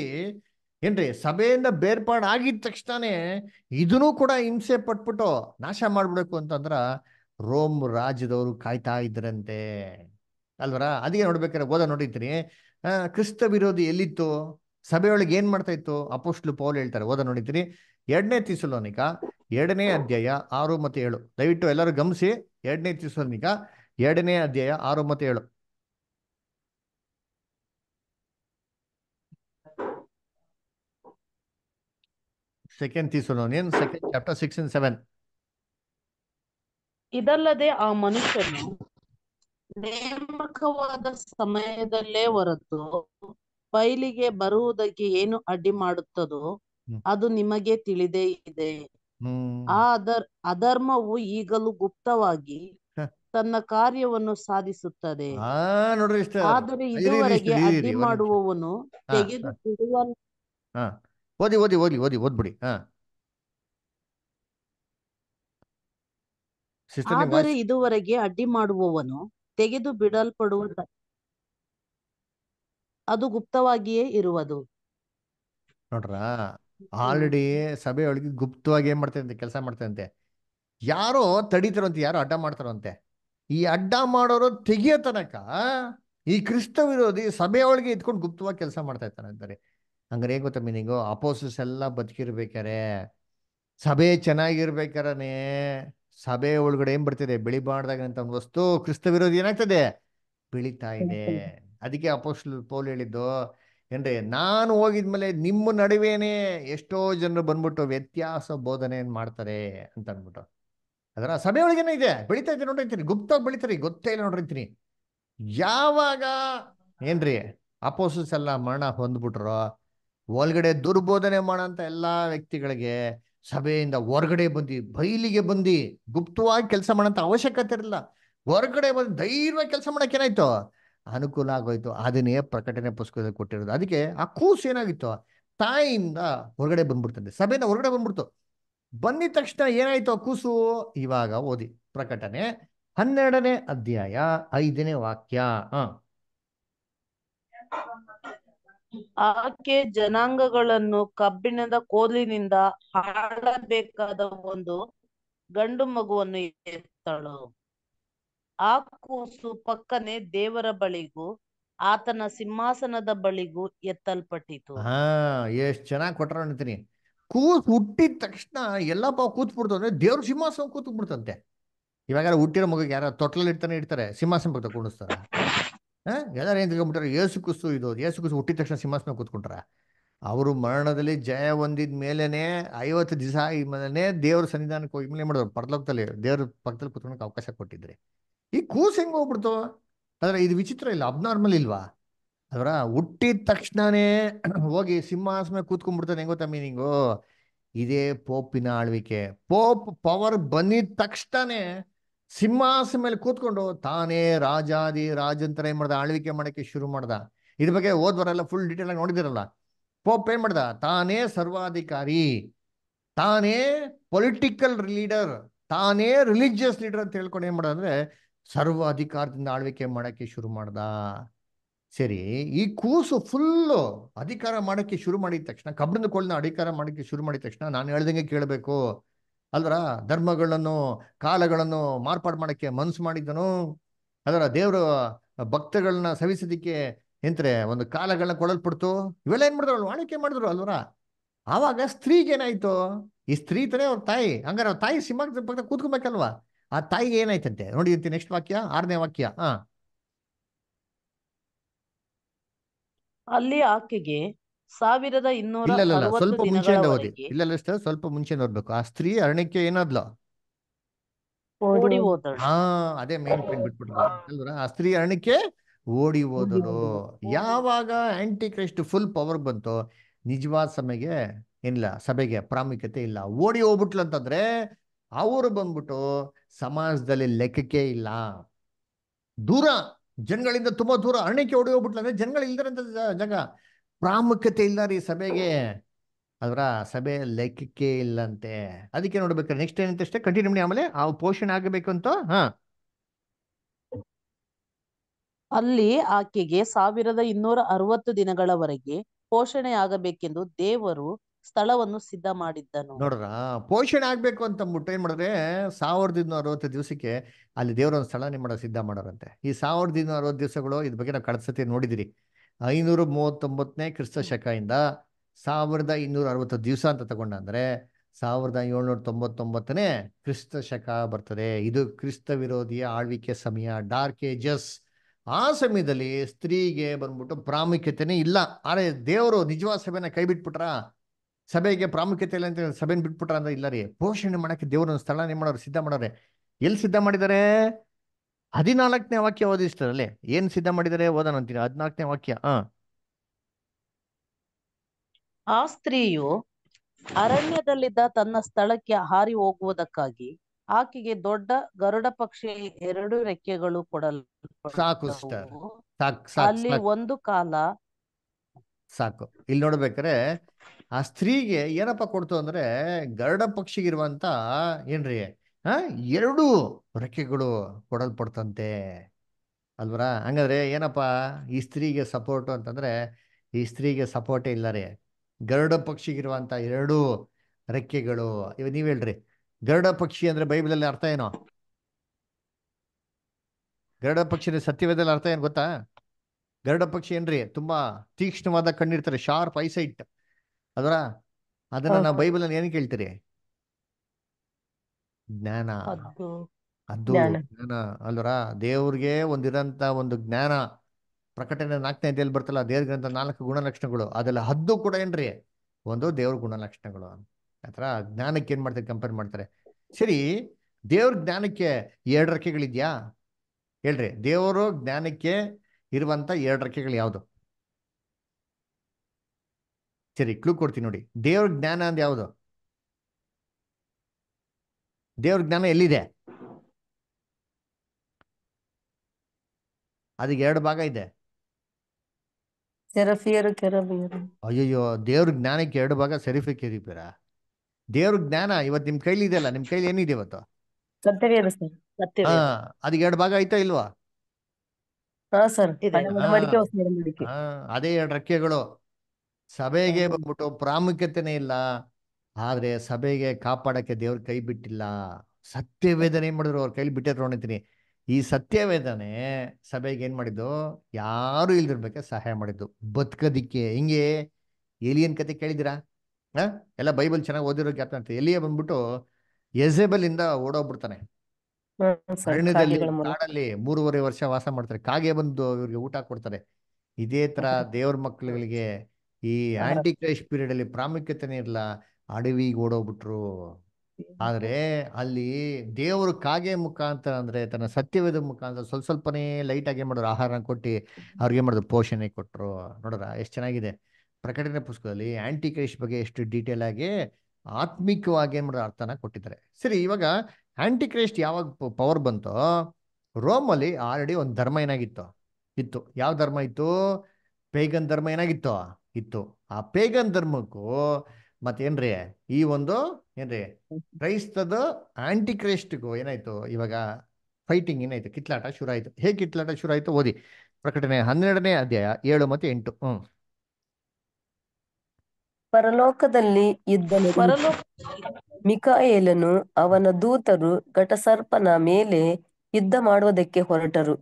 ಏನ್ರಿ ಸಭೆಯಿಂದ ಬೇರ್ಪಾಡು ಆಗಿದ ತಕ್ಷಣನೇ ಇದನ್ನೂ ಕೂಡ ಹಿಂಸೆ ಪಟ್ಬಿಟ್ಟು ನಾಶ ಮಾಡ್ಬಿಡಬೇಕು ಅಂತಂದ್ರ ರೋಮ್ ರಾಜ್ಯದವರು ಕಾಯ್ತಾ ಇದ್ರಂತೆ ಅಲ್ವರ ಅದಕ್ಕೆ ನೋಡ್ಬೇಕಾದ್ರೆ ಓದ ನೋಡಿದ್ರಿ ಕ್ರಿಸ್ತ ವಿರೋಧಿ ಎಲ್ಲಿತ್ತು ಸಭೆಯೊಳಗೆ ಏನ್ ಮಾಡ್ತಾ ಇತ್ತು ಅಪೋಸ್ಟ್ಲು ಪೌಲ್ ಹೇಳ್ತಾರೆ ಓದ ನೋಡಿದ್ರಿ ಎರಡನೇ ತಿಸಲೋನಿಕ ಎರಡನೇ ಅಧ್ಯಾಯ ಆರು ಮತ್ತು ಏಳು ದಯವಿಟ್ಟು ಎಲ್ಲರೂ ಗಮನಿಸಿ ಎರಡನೇ ತಿಸಲೋನಿಕ ಎರಡನೇ ಅಧ್ಯಾಯ ಆರು ಮತ್ತು ಏಳು second Thessalonians second chapter six and seven ಇದಲ್ಲದೆ ಆ ಮನುಷ್ಯನು ನೇಮಕವಾದ ಸಮಯದಲ್ಲೇ ಹೊರತು ಬಯಲಿಗೆ ಬರುವುದಕ್ಕೆ ಏನು ಅಡ್ಡಿ ಮಾಡುತ್ತದೋ ಅದು ನಿಮಗೆ ತಿಳಿದೇ ಇದೆ ಆ ಅದರ್ ಅಧರ್ಮವು ಈಗಲೂ ಗುಪ್ತವಾಗಿ ತನ್ನ ಕಾರ್ಯವನ್ನು ಸಾಧಿಸುತ್ತದೆ ಆದರೆ ಇದುವರೆಗೆ ಅಡ್ಡಿ ಮಾಡುವವನು ತೆಗೆದು ಬಿಡುವ ಓದಿ ಓದಿ ಓದಿ ಓದಿ ಓದ್ಬಿಡಿ ಹಾ ಆದರೆ ಇದುವರೆಗೆ ಅಡ್ಡಿ ಮಾಡುವವನು ತೆಗೆದು ಬಿಡಲ್ಪಡುವ ಅದು ಗುಪ್ತವಾಗಿಯೇ ಇರುವುದು ನೋಡ್ರಾ ಆಲ್ರೆಡಿ ಒಳಗೆ ಗುಪ್ತವಾಗಿ ಏನ್ ಮಾಡ್ತಾರಂತೆ ಕೆಲಸ ಮಾಡ್ತಾರಂತೆ ಯಾರೋ ತಡೀತಾರಂತೆ ಯಾರೋ ಅಡ್ಡ ಮಾಡ್ತಾರಂತೆ ಈ ಅಡ್ಡ ಮಾಡೋರು ತೆಗಿಯೋ ತನಕ ಈ ಕ್ರಿಸ್ತ ವಿರೋಧಿ ಸಭೆಯೊಳಗೆ ಇದ್ಕೊಂಡು ಗುಪ್ತವಾಗಿ ಕೆಲಸ ಮಾಡ್ತಾ ಇರ್ತಾನೆ ಅಂತಾರೆ ಹಂಗಾರೆ ಏನ್ ಗೊತ್ತಾ ಮೀನಿಂಗು ಅಪೋಸಸ್ ಎಲ್ಲ ಬದುಕಿರ್ಬೇಕಾರೆ ಸಭೆ ಚೆನ್ನಾಗಿರ್ಬೇಕಾರನೇ ಸಭೆ ಒಳಗಡೆ ಏನ್ ಬರ್ತಿದೆ ಬಾಡ್ದಾಗ ಅಂತ ಒಂದು ವಸ್ತು ಕ್ರಿಸ್ತ ವಿರೋಧಿ ಏನಾಗ್ತದೆ ಬೆಳಿತಾ ಇದೆ ಅದಕ್ಕೆ ಅಪೋಸಲ್ ಪೋಲ್ ಹೇಳಿದ್ದು ಏನ್ರಿ ನಾನು ಹೋಗಿದ್ಮೇಲೆ ನಿಮ್ಮ ನಡುವೆನೆ ಎಷ್ಟೋ ಜನರು ಬಂದ್ಬಿಟ್ಟು ವ್ಯತ್ಯಾಸ ಬೋಧನೆ ಮಾಡ್ತಾರೆ ಅಂತ ಅನ್ಬಿಟ್ಟು ಅದರ ಸಭೆ ಒಳಗೇನೆ ಇದೆ ಬೆಳಿತಾ ಇದೆ ನೋಡ್ರಿ ಗುಪ್ತವಾಗಿ ಬೆಳಿತಾರೆ ಗೊತ್ತೇ ಇಲ್ಲ ನೋಡ್ರಿ ಯಾವಾಗ ಏನ್ರಿ ಅಪೋಸಸ್ ಎಲ್ಲ ಮರಣ ಹೊಂದ್ಬಿಟ್ರು ಒಳಗಡೆ ದುರ್ಬೋಧನೆ ಮಾಡೋಂಥ ಎಲ್ಲಾ ವ್ಯಕ್ತಿಗಳಿಗೆ ಸಭೆಯಿಂದ ಹೊರಗಡೆ ಬಂದು ಬೈಲಿಗೆ ಬಂದು ಗುಪ್ತವಾಗಿ ಕೆಲಸ ಮಾಡೋಂಥ ಅವಶ್ಯಕತೆ ಇರಲಿಲ್ಲ ಹೊರಗಡೆ ಬಂದು ಧೈರ್ಯವಾಗಿ ಕೆಲಸ ಮಾಡೋಕೆ ಏನಾಯ್ತು ಅನುಕೂಲ ಆಗೋಯ್ತು ಅದನ್ನೇ ಪ್ರಕಟಣೆ ಪುಸ್ತಕದಲ್ಲಿ ಕೊಟ್ಟಿರೋದು ಅದಕ್ಕೆ ಆ ಕೂಸು ಏನಾಗಿತ್ತು ತಾಯಿಯಿಂದ ಹೊರಗಡೆ ಬಂದ್ಬಿಡ್ತದೆ ಸಭೆಯಿಂದ ಹೊರಗಡೆ ಬಂದ್ಬಿಡ್ತು ಬಂದಿದ ತಕ್ಷಣ ಏನಾಯ್ತು ಆ ಕೂಸು ಇವಾಗ ಓದಿ ಪ್ರಕಟಣೆ ಹನ್ನೆರಡನೇ ಅಧ್ಯಾಯ ಐದನೇ ವಾಕ್ಯ ಆಕೆ ಜನಾಂಗಗಳನ್ನು ಕಬ್ಬಿಣದ ಕೋಲಿನಿಂದ ಹಾಡಬೇಕಾದ ಒಂದು ಗಂಡು ಮಗುವನ್ನು ಎತ್ತಳು ಆ ಕೂಸು ಪಕ್ಕನೆ ದೇವರ ಬಳಿಗೂ ಆತನ ಸಿಂಹಾಸನದ ಬಳಿಗೂ ಎತ್ತಲ್ಪಟ್ಟಿತು ಹಾ ಎಷ್ಟ್ ಚೆನ್ನಾಗಿ ಕೊಟ್ರ ಅಂತೀನಿ ಕೂಸ್ ಹುಟ್ಟಿದ ತಕ್ಷಣ ಎಲ್ಲ ಕೂತು ಕೂತ್ ಬಿಡ್ತು ದೇವ್ರ ಸಿಂಹಾಸನ ಕೂತ್ ಬಿಡ್ತಂತೆ ಇವಾಗ ಹುಟ್ಟಿರೋ ಮಗುಗೆ ಯಾರ ತೊಟ್ಲಲ್ಲಿ ಇಡ್ತಾನೆ ಇಡ್ತಾರೆ ಸಿಂಹಾಸನ ಪಕ್ಕ ಎಲ್ಲರೂ ಏನು ತಿಳ್ಕೊಂಡ್ಬಿಟ್ಟಾರೆ ಯೇಸು ಕುಸು ಇದು ಯೇಸು ಕುಸು ಹುಟ್ಟಿದ ತಕ್ಷಣ ಸಿಂಹಾಸನ ಕೂತ್ಕೊಂಡ್ರ ಅವರು ಮರಣದಲ್ಲಿ ಜಯ ಹೊಂದಿದ ಮೇಲೇನೆ ಐವತ್ತು ದಿವಸ ಮೇಲೆ ದೇವ್ರ ಸನ್ನಿಧಾನಕ್ಕೆ ಹೋಗಿ ಮೇಲೆ ಮಾಡೋರು ಪರ್ಲೋಕದಲ್ಲಿ ದೇವ್ರ ಪಕ್ಕದಲ್ಲಿ ಕೂತ್ಕೊಳಕ್ ಅವಕಾಶ ಕೊಟ್ಟಿದ್ರಿ ಈ ಕೂಸು ಹೆಂಗ್ ಹೋಗ್ಬಿಡ್ತು ಆದ್ರೆ ಇದು ವಿಚಿತ್ರ ಇಲ್ಲ ಅಬ್ನಾರ್ಮಲ್ ಇಲ್ವಾ ಅದರ ಹುಟ್ಟಿದ ತಕ್ಷಣನೇ ಹೋಗಿ ಸಿಂಹಾಸನ ಕೂತ್ಕೊಂಡ್ಬಿಡ್ತಾನೆ ಹೆಂಗ ಗೊತ್ತಾ ಮೀನಿಂಗು ಇದೇ ಪೋಪಿನ ಆಳ್ವಿಕೆ ಪೋಪ್ ಪವರ್ ಬಂದಿದ ತಕ್ಷಣನೇ ಸಿಂಹಾಸನ ಮೇಲೆ ಕೂತ್ಕೊಂಡು ತಾನೇ ರಾಜಾದಿ ರಾಜಂತರ ಏನ್ ಮಾಡ್ದ ಆಳ್ವಿಕೆ ಮಾಡಕ್ಕೆ ಶುರು ಮಾಡ್ದ ಇದ್ರ ಬಗ್ಗೆ ಓದ್ವರೆಲ್ಲ ಫುಲ್ ಡೀಟೇಲ್ ಆಗಿ ನೋಡಿದಿರಲ್ಲ ಪೋಪ್ ಏನ್ ಮಾಡ್ದ ತಾನೇ ಸರ್ವಾಧಿಕಾರಿ ತಾನೇ ಪೊಲಿಟಿಕಲ್ ಲೀಡರ್ ತಾನೇ ರಿಲಿಜಿಯಸ್ ಲೀಡರ್ ಅಂತ ಹೇಳ್ಕೊಂಡು ಏನ್ ಮಾಡ್ದ ಅಂದ್ರೆ ಸರ್ವ ಅಧಿಕಾರದಿಂದ ಆಳ್ವಿಕೆ ಮಾಡಕ್ಕೆ ಶುರು ಮಾಡ್ದ ಸರಿ ಈ ಕೂಸು ಫುಲ್ಲು ಅಧಿಕಾರ ಮಾಡಕ್ಕೆ ಶುರು ಮಾಡಿದ ತಕ್ಷಣ ಕಬ್ಬಿಣದ ಕೋಳಿನ ಅಧಿಕಾರ ಮಾಡಕ್ಕೆ ಶುರು ಮಾಡಿದ ತಕ್ಷಣ ನಾನು ಹೇಳ್ದಂಗೆ ಕೇಳಬೇಕು ಅಲ್ವರ ಧರ್ಮಗಳನ್ನು ಕಾಲಗಳನ್ನು ಮಾರ್ಪಾಡು ಮಾಡೋಕ್ಕೆ ಮನಸ್ಸು ಮಾಡಿದ್ದನು ಅದರ ದೇವರು ಭಕ್ತಗಳನ್ನ ಸವಿಸೋದಕ್ಕೆ ಎಂತ್ರೆ ಒಂದು ಕಾಲಗಳನ್ನ ಕೊಡಲ್ಪಡ್ತು ಇವೆಲ್ಲ ಏನು ಮಾಡಿದ್ರು ಅವ್ರು ವಾಣಿಕೆ ಮಾಡಿದ್ರು ಅಲ್ವರ ಆವಾಗ ಸ್ತ್ರೀಗೆ ಏನಾಯ್ತು ಈ ಸ್ತ್ರೀ ತನೇ ಅವ್ರ ತಾಯಿ ಹಂಗಾರೆ ಅವ್ರ ತಾಯಿ ಸಿಂಹ ಪಕ್ಕ ಕೂತ್ಕೊಬೇಕಲ್ವಾ ಆ ತಾಯಿಗೆ ಏನಾಯ್ತಂತೆ ನೋಡಿ ನೆಕ್ಸ್ಟ್ ವಾಕ್ಯ ಆರನೇ ವಾಕ್ಯ ಹಾ ಅಲ್ಲಿ ಆಕೆಗೆ ಸಾವಿರದ ಇನ್ನೂರ ಸ್ವಲ್ಪ ಮುಂಚೆ ಇಲ್ಲ ಸ್ವಲ್ಪ ಮುಂಚೆ ಓದ್ಬೇಕು ಆ ಸ್ತ್ರೀ ಅರಣ್ಯಕ್ಕೆ ಏನಾದ್ಲು ಹಾ ಅದೇ ಮೇನ್ ಪಾಯಿಂಟ್ ಆ ಸ್ತ್ರೀ ಅರಣ್ಯಕ್ಕೆ ಓಡಿ ಹೋದಳು ಯಾವಾಗ ಆಂಟಿ ಕ್ರೈಸ್ಟ್ ಫುಲ್ ಪವರ್ ಬಂತು ನಿಜವಾದ ಸಮಯಗೆ ಏನಿಲ್ಲ ಸಭೆಗೆ ಪ್ರಾಮುಖ್ಯತೆ ಇಲ್ಲ ಓಡಿ ಹೋಗ್ಬಿಟ್ಲು ಅಂತಂದ್ರೆ ಅವರು ಬಂದ್ಬಿಟ್ಟು ಸಮಾಜದಲ್ಲಿ ಲೆಕ್ಕಕ್ಕೆ ಇಲ್ಲ ದೂರ ಜನಗಳಿಂದ ತುಂಬಾ ದೂರ ಅರಣ್ಯಕ್ಕೆ ಓಡಿ ಹೋಗ್ಬಿಟ್ಲು ಅಂದ್ರೆ ಜನಗಳಿಲ್ದಿರಂತ ಜಾಗ ಪ್ರಾಮುಖ್ಯತೆ ಇಲ್ಲ ರೀ ಸಭೆಗೆ ಅದರ ಸಭೆ ಲೆಕ್ಕಕ್ಕೆ ಇಲ್ಲಂತೆ ಅದಕ್ಕೆ ನೋಡ್ಬೇಕಾರೆ ನೆಕ್ಸ್ಟ್ ಏನಂತ ಅಷ್ಟೇ ಕಂಟಿನ್ಯೂ ಮಾಡಿ ಆಮೇಲೆ ಆ ಪೋಷಣೆ ಆಗಬೇಕು ಅಂತ ಹಾ ಅಲ್ಲಿ ಆಕೆಗೆ ಸಾವಿರದ ಇನ್ನೂರ ಅರವತ್ತು ದಿನಗಳವರೆಗೆ ಪೋಷಣೆ ಆಗಬೇಕೆಂದು ದೇವರು ಸ್ಥಳವನ್ನು ಸಿದ್ಧ ಮಾಡಿದ್ದನು ನೋಡ್ರ ಪೋಷಣೆ ಆಗ್ಬೇಕು ಅಂತ ಅಂದ್ಬಿಟ್ಟು ಏನ್ ಮಾಡಿದ್ರೆ ಸಾವಿರದ ಇನ್ನೂರ ಅರವತ್ತು ದಿವಸಕ್ಕೆ ಅಲ್ಲಿ ದೇವರ ಸ್ಥಳ ನಿಮ್ಮ ಸಿದ್ಧ ಮಾಡೋರಂತೆ ಈ ಸಾವಿರದ ಇನ್ನೂರ ಅರವತ್ತು ದಿವಸಗಳು ಇದ್ ಬಗ್ಗೆ ನಾವು ಕಳ್ಸತಿ ನೋಡಿದಿರಿ ಐನೂರ ಮೂವತ್ತೊಂಬತ್ತನೇ ಕ್ರಿಸ್ತ ಶಕ ಸಾವಿರದ ಇನ್ನೂರ ಅರವತ್ತು ದಿವಸ ಅಂತ ತಗೊಂಡಂದ್ರೆ ಸಾವಿರದ ಏಳ್ನೂರ ತೊಂಬತ್ತೊಂಬತ್ತನೇ ಕ್ರಿಸ್ತ ಶಕ ಬರ್ತದೆ ಇದು ಕ್ರಿಸ್ತ ವಿರೋಧಿಯ ಆಳ್ವಿಕೆ ಸಮಯ ಡಾರ್ಕ್ ಏಜಸ್ ಆ ಸಮಯದಲ್ಲಿ ಸ್ತ್ರೀಗೆ ಬಂದ್ಬಿಟ್ಟು ಪ್ರಾಮುಖ್ಯತೆನೇ ಇಲ್ಲ ಆದರೆ ದೇವರು ನಿಜವಾದ ಸಭೆನ ಕೈ ಬಿಟ್ಬಿಟ್ರ ಸಭೆಗೆ ಪ್ರಾಮುಖ್ಯತೆ ಇಲ್ಲ ಅಂತ ಸಭೆನ ಬಿಟ್ಬಿಟ್ರ ಅಂದ್ರೆ ಇಲ್ಲ ರೀ ಪೋಷಣೆ ಮಾಡೋಕ್ಕೆ ಸ್ಥಳ ಸ್ಥಳನೇ ಮಾಡೋರು ಸಿದ್ಧ ಮಾಡೋರೆ ಎಲ್ಲಿ ಸಿದ್ಧ ಮಾಡಿದ್ದಾರೆ ಹದಿನಾಲ್ಕನೇ ವಾಕ್ಯ ಓದಿಸ್ತಾರಲ್ಲೇ ಏನ್ ಸಿದ್ಧ ಮಾಡಿದರೆ ಓದೋಣ ಅಂತೀರಾ ಹದಿನಾಲ್ಕನೇ ವಾಕ್ಯ ಆ ಸ್ತ್ರೀಯು ಅರಣ್ಯದಲ್ಲಿದ್ದ ತನ್ನ ಸ್ಥಳಕ್ಕೆ ಹಾರಿ ಹೋಗುವುದಕ್ಕಾಗಿ ಆಕೆಗೆ ದೊಡ್ಡ ಗರುಡ ಪಕ್ಷಿ ಎರಡು ರೆಕ್ಕೆಗಳು ಕೊಡಲು ಸಾಕು ಅಲ್ಲಿ ಒಂದು ಕಾಲ ಸಾಕು ಇಲ್ಲಿ ನೋಡ್ಬೇಕಾರೆ ಆ ಸ್ತ್ರೀಗೆ ಏನಪ್ಪ ಕೊಡ್ತು ಅಂದ್ರೆ ಗರುಡ ಪಕ್ಷಿಗಿರುವಂತ ಏನ್ರಿ ಎರಡು ರೆಕ್ಕೆಗಳು ಕೊಡಲ್ಪಡ್ತಂತೆ ಅಲ್ವರ ಹಂಗಾದ್ರೆ ಏನಪ್ಪ ಈ ಸ್ತ್ರೀಗೆ ಸಪೋರ್ಟು ಅಂತಂದ್ರೆ ಈ ಸ್ತ್ರೀಗೆ ಸಪೋರ್ಟೇ ಇಲ್ಲ ರೀ ಗರುಡ ಪಕ್ಷಿಗಿರುವಂತ ಎರಡು ರೆಕ್ಕೆಗಳು ಇವ ನೀವ್ ಹೇಳ್ರಿ ಗರುಡ ಪಕ್ಷಿ ಅಂದ್ರೆ ಬೈಬಲಲ್ಲಿ ಅರ್ಥ ಏನೋ ಗರುಡ ಪಕ್ಷಿ ಸತ್ಯವೇದಲ್ಲಿ ಅರ್ಥ ಏನ್ ಗೊತ್ತಾ ಗರುಡ ಪಕ್ಷಿ ಏನ್ರಿ ತುಂಬಾ ತೀಕ್ಷ್ಣವಾದ ಕಣ್ಣಿರ್ತಾರೆ ಶಾರ್ಪ್ ಐಸೈಟ್ ಅದರ ಅದನ್ನ ನಾವು ಬೈಬಲ್ ಏನ್ ಕೇಳ್ತೀರಿ ಜ್ಞಾನ ಅದು ಜ್ಞಾನ ಅಲ್ವರ ದೇವ್ರಿಗೆ ಒಂದಿರಂತ ಒಂದು ಜ್ಞಾನ ಪ್ರಕಟಣೆ ನಾಲ್ಕನೇ ಎಲ್ಲಿ ಬರ್ತಲ್ಲ ದೇವ್ರಿಗಿಂತ ನಾಲ್ಕು ಗುಣಲಕ್ಷಣಗಳು ಅದೆಲ್ಲ ಹದ್ದು ಕೂಡ ಏನ್ರಿ ಒಂದು ದೇವ್ರ ಗುಣಲಕ್ಷಣಗಳು ಆತರ ಜ್ಞಾನಕ್ಕೆ ಏನ್ ಮಾಡ್ತಾರೆ ಕಂಪೇರ್ ಮಾಡ್ತಾರೆ ಸರಿ ದೇವ್ರ ಜ್ಞಾನಕ್ಕೆ ಎರಡು ರೆಕ್ಕೆಗಳಿದ್ಯಾ ಹೇಳ್ರಿ ದೇವರು ಜ್ಞಾನಕ್ಕೆ ಇರುವಂತ ಎರಡು ರೆಕ್ಕೆಗಳು ಯಾವುದು ಸರಿ ಕ್ಲೂ ಕೊಡ್ತೀನಿ ನೋಡಿ ದೇವ್ರ ಜ್ಞಾನ ಅಂದ್ ಯಾವುದು ದೇವ್ರ ಜ್ಞಾನ ಎಲ್ಲಿದೆ ಅದಕ್ಕೆ ಎರಡು ಭಾಗ ಇದೆ ಅಯ್ಯಯ್ಯೋ ದೇವ್ರ ಜ್ಞಾನಕ್ಕೆ ಎರಡು ಭಾಗ ಸೆರಿಫಿ ಕೆರಿಪೀರ ದೇವ್ರ ಜ್ಞಾನ ಇವತ್ ನಿಮ್ ಕೈಲಿ ಇದೆಯಲ್ಲ ನಿಮ್ ಕೈಲಿ ಏನಿದೆ ಇವತ್ತು ಅದಕ್ಕೆ ಎರಡು ಭಾಗ ಆಯ್ತಾ ಇಲ್ವಾ ಅದೇ ಎರಡು ರಕ್ಕೆಗಳು ಸಭೆಗೆ ಬಂದ್ಬಿಟ್ಟು ಪ್ರಾಮುಖ್ಯತೆನೇ ಇಲ್ಲ ಆದ್ರೆ ಸಭೆಗೆ ಕಾಪಾಡಕ್ಕೆ ದೇವ್ರ ಕೈ ಬಿಟ್ಟಿಲ್ಲ ಸತ್ಯ ವೇದನೆ ಮಾಡಿದ್ರು ಅವ್ರ ಕೈಲಿ ಬಿಟ್ಟೆ ತೊಗೊಂಡಿದ್ದೀನಿ ಈ ಸತ್ಯ ವೇದನೆ ಸಭೆಗೆ ಏನ್ ಮಾಡಿದ್ದು ಯಾರು ಇಲ್ದಿರ್ಬೇಕೆ ಸಹಾಯ ಮಾಡಿದ್ದು ಬದುಕೋದಿಕ್ಕೆ ಹಿಂಗೆ ಎಲಿಯನ್ ಕತೆ ಕೇಳಿದಿರಾ ಹಾ ಎಲ್ಲ ಬೈಬಲ್ ಚೆನ್ನಾಗಿ ಓದಿರೋ ಜ್ಞಾಪನ ಅಂತ ಎಲಿಯ ಬಂದ್ಬಿಟ್ಟು ಎಸೆಬಲ್ ಇಂದ ಓಡೋಗ್ಬಿಡ್ತಾನೆ ಅರಣ್ಯದಲ್ಲಿ ಕಾಡಲ್ಲಿ ಮೂರುವರೆ ವರ್ಷ ವಾಸ ಮಾಡ್ತಾರೆ ಕಾಗೆ ಬಂದು ಇವ್ರಿಗೆ ಊಟ ಕೊಡ್ತಾರೆ ಇದೇ ತರ ದೇವ್ರ ಮಕ್ಕಳುಗಳಿಗೆ ಈ ಆಂಟಿ ಕ್ರೈಸ್ಟ್ ಪೀರಿಯಡ್ ಅಲ್ಲಿ ಪ್ರಾಮುಖ್ಯತೆನೇ ಇರಲ್ಲ ಅಡವಿಗೆ ಓಡೋಗ್ಬಿಟ್ರು ಆದ್ರೆ ಅಲ್ಲಿ ದೇವರು ಕಾಗೆ ಮುಖಾಂತರ ಅಂದ್ರೆ ತನ್ನ ಸತ್ಯವೇದ ಮುಖಾಂತರ ಸ್ವಲ್ಪ ಸ್ವಲ್ಪನೇ ಲೈಟ್ ಆಗಿ ಮಾಡಿದ್ರು ಆಹಾರ ಕೊಟ್ಟು ಅವ್ರಿಗೆ ಮಾಡಿದ್ರು ಪೋಷಣೆ ಕೊಟ್ರು ನೋಡ್ರ ಎಷ್ಟು ಚೆನ್ನಾಗಿದೆ ಪ್ರಕಟಣೆ ಪುಸ್ತಕದಲ್ಲಿ ಆಂಟಿ ಕ್ರೈಸ್ಟ್ ಬಗ್ಗೆ ಎಷ್ಟು ಡೀಟೇಲ್ ಆಗಿ ಆತ್ಮಿಕವಾಗಿ ಏನ್ ಮಾಡಿದ್ರು ಅರ್ಥನ ಕೊಟ್ಟಿದ್ದಾರೆ ಸರಿ ಇವಾಗ ಆಂಟಿ ಕ್ರೈಸ್ಟ್ ಯಾವಾಗ ಪವರ್ ಬಂತೋ ರೋಮ್ ಅಲ್ಲಿ ಆಲ್ರೆಡಿ ಒಂದು ಧರ್ಮ ಏನಾಗಿತ್ತು ಇತ್ತು ಯಾವ ಧರ್ಮ ಇತ್ತು ಪೇಗನ್ ಧರ್ಮ ಏನಾಗಿತ್ತು ಇತ್ತು ಆ ಪೇಗನ್ ಧರ್ಮಕ್ಕೂ ಮತ್ತೇನ್ರಿ ಈ ಒಂದು ಏನ್ರಿ ಕ್ರೈಸ್ತದ ಆಂಟಿ ಕ್ರೈಸ್ಟ್ಗೂ ಏನಾಯ್ತು ಇವಾಗ ಫೈಟಿಂಗ್ ಏನಾಯ್ತು ಕಿತ್ಲಾಟ ಶುರು ಆಯ್ತು ಹೇಗೆ ಕಿತ್ಲಾಟ ಶುರು ಆಯ್ತು ಓದಿ ಪ್ರಕಟಣೆ ಹನ್ನೆರಡನೇ ಅಧ್ಯಾಯ ಏಳು ಮತ್ತೆ ಎಂಟು ಹ್ಮ್ ಪರಲೋಕದಲ್ಲಿ ಯುದ್ಧ ಮಿಕಾಯೇಲನು ಅವನ ದೂತರು ಘಟಸರ್ಪನ ಮೇಲೆ ಯುದ್ಧ ಮಾಡುವುದಕ್ಕೆ ಹೊರಟರು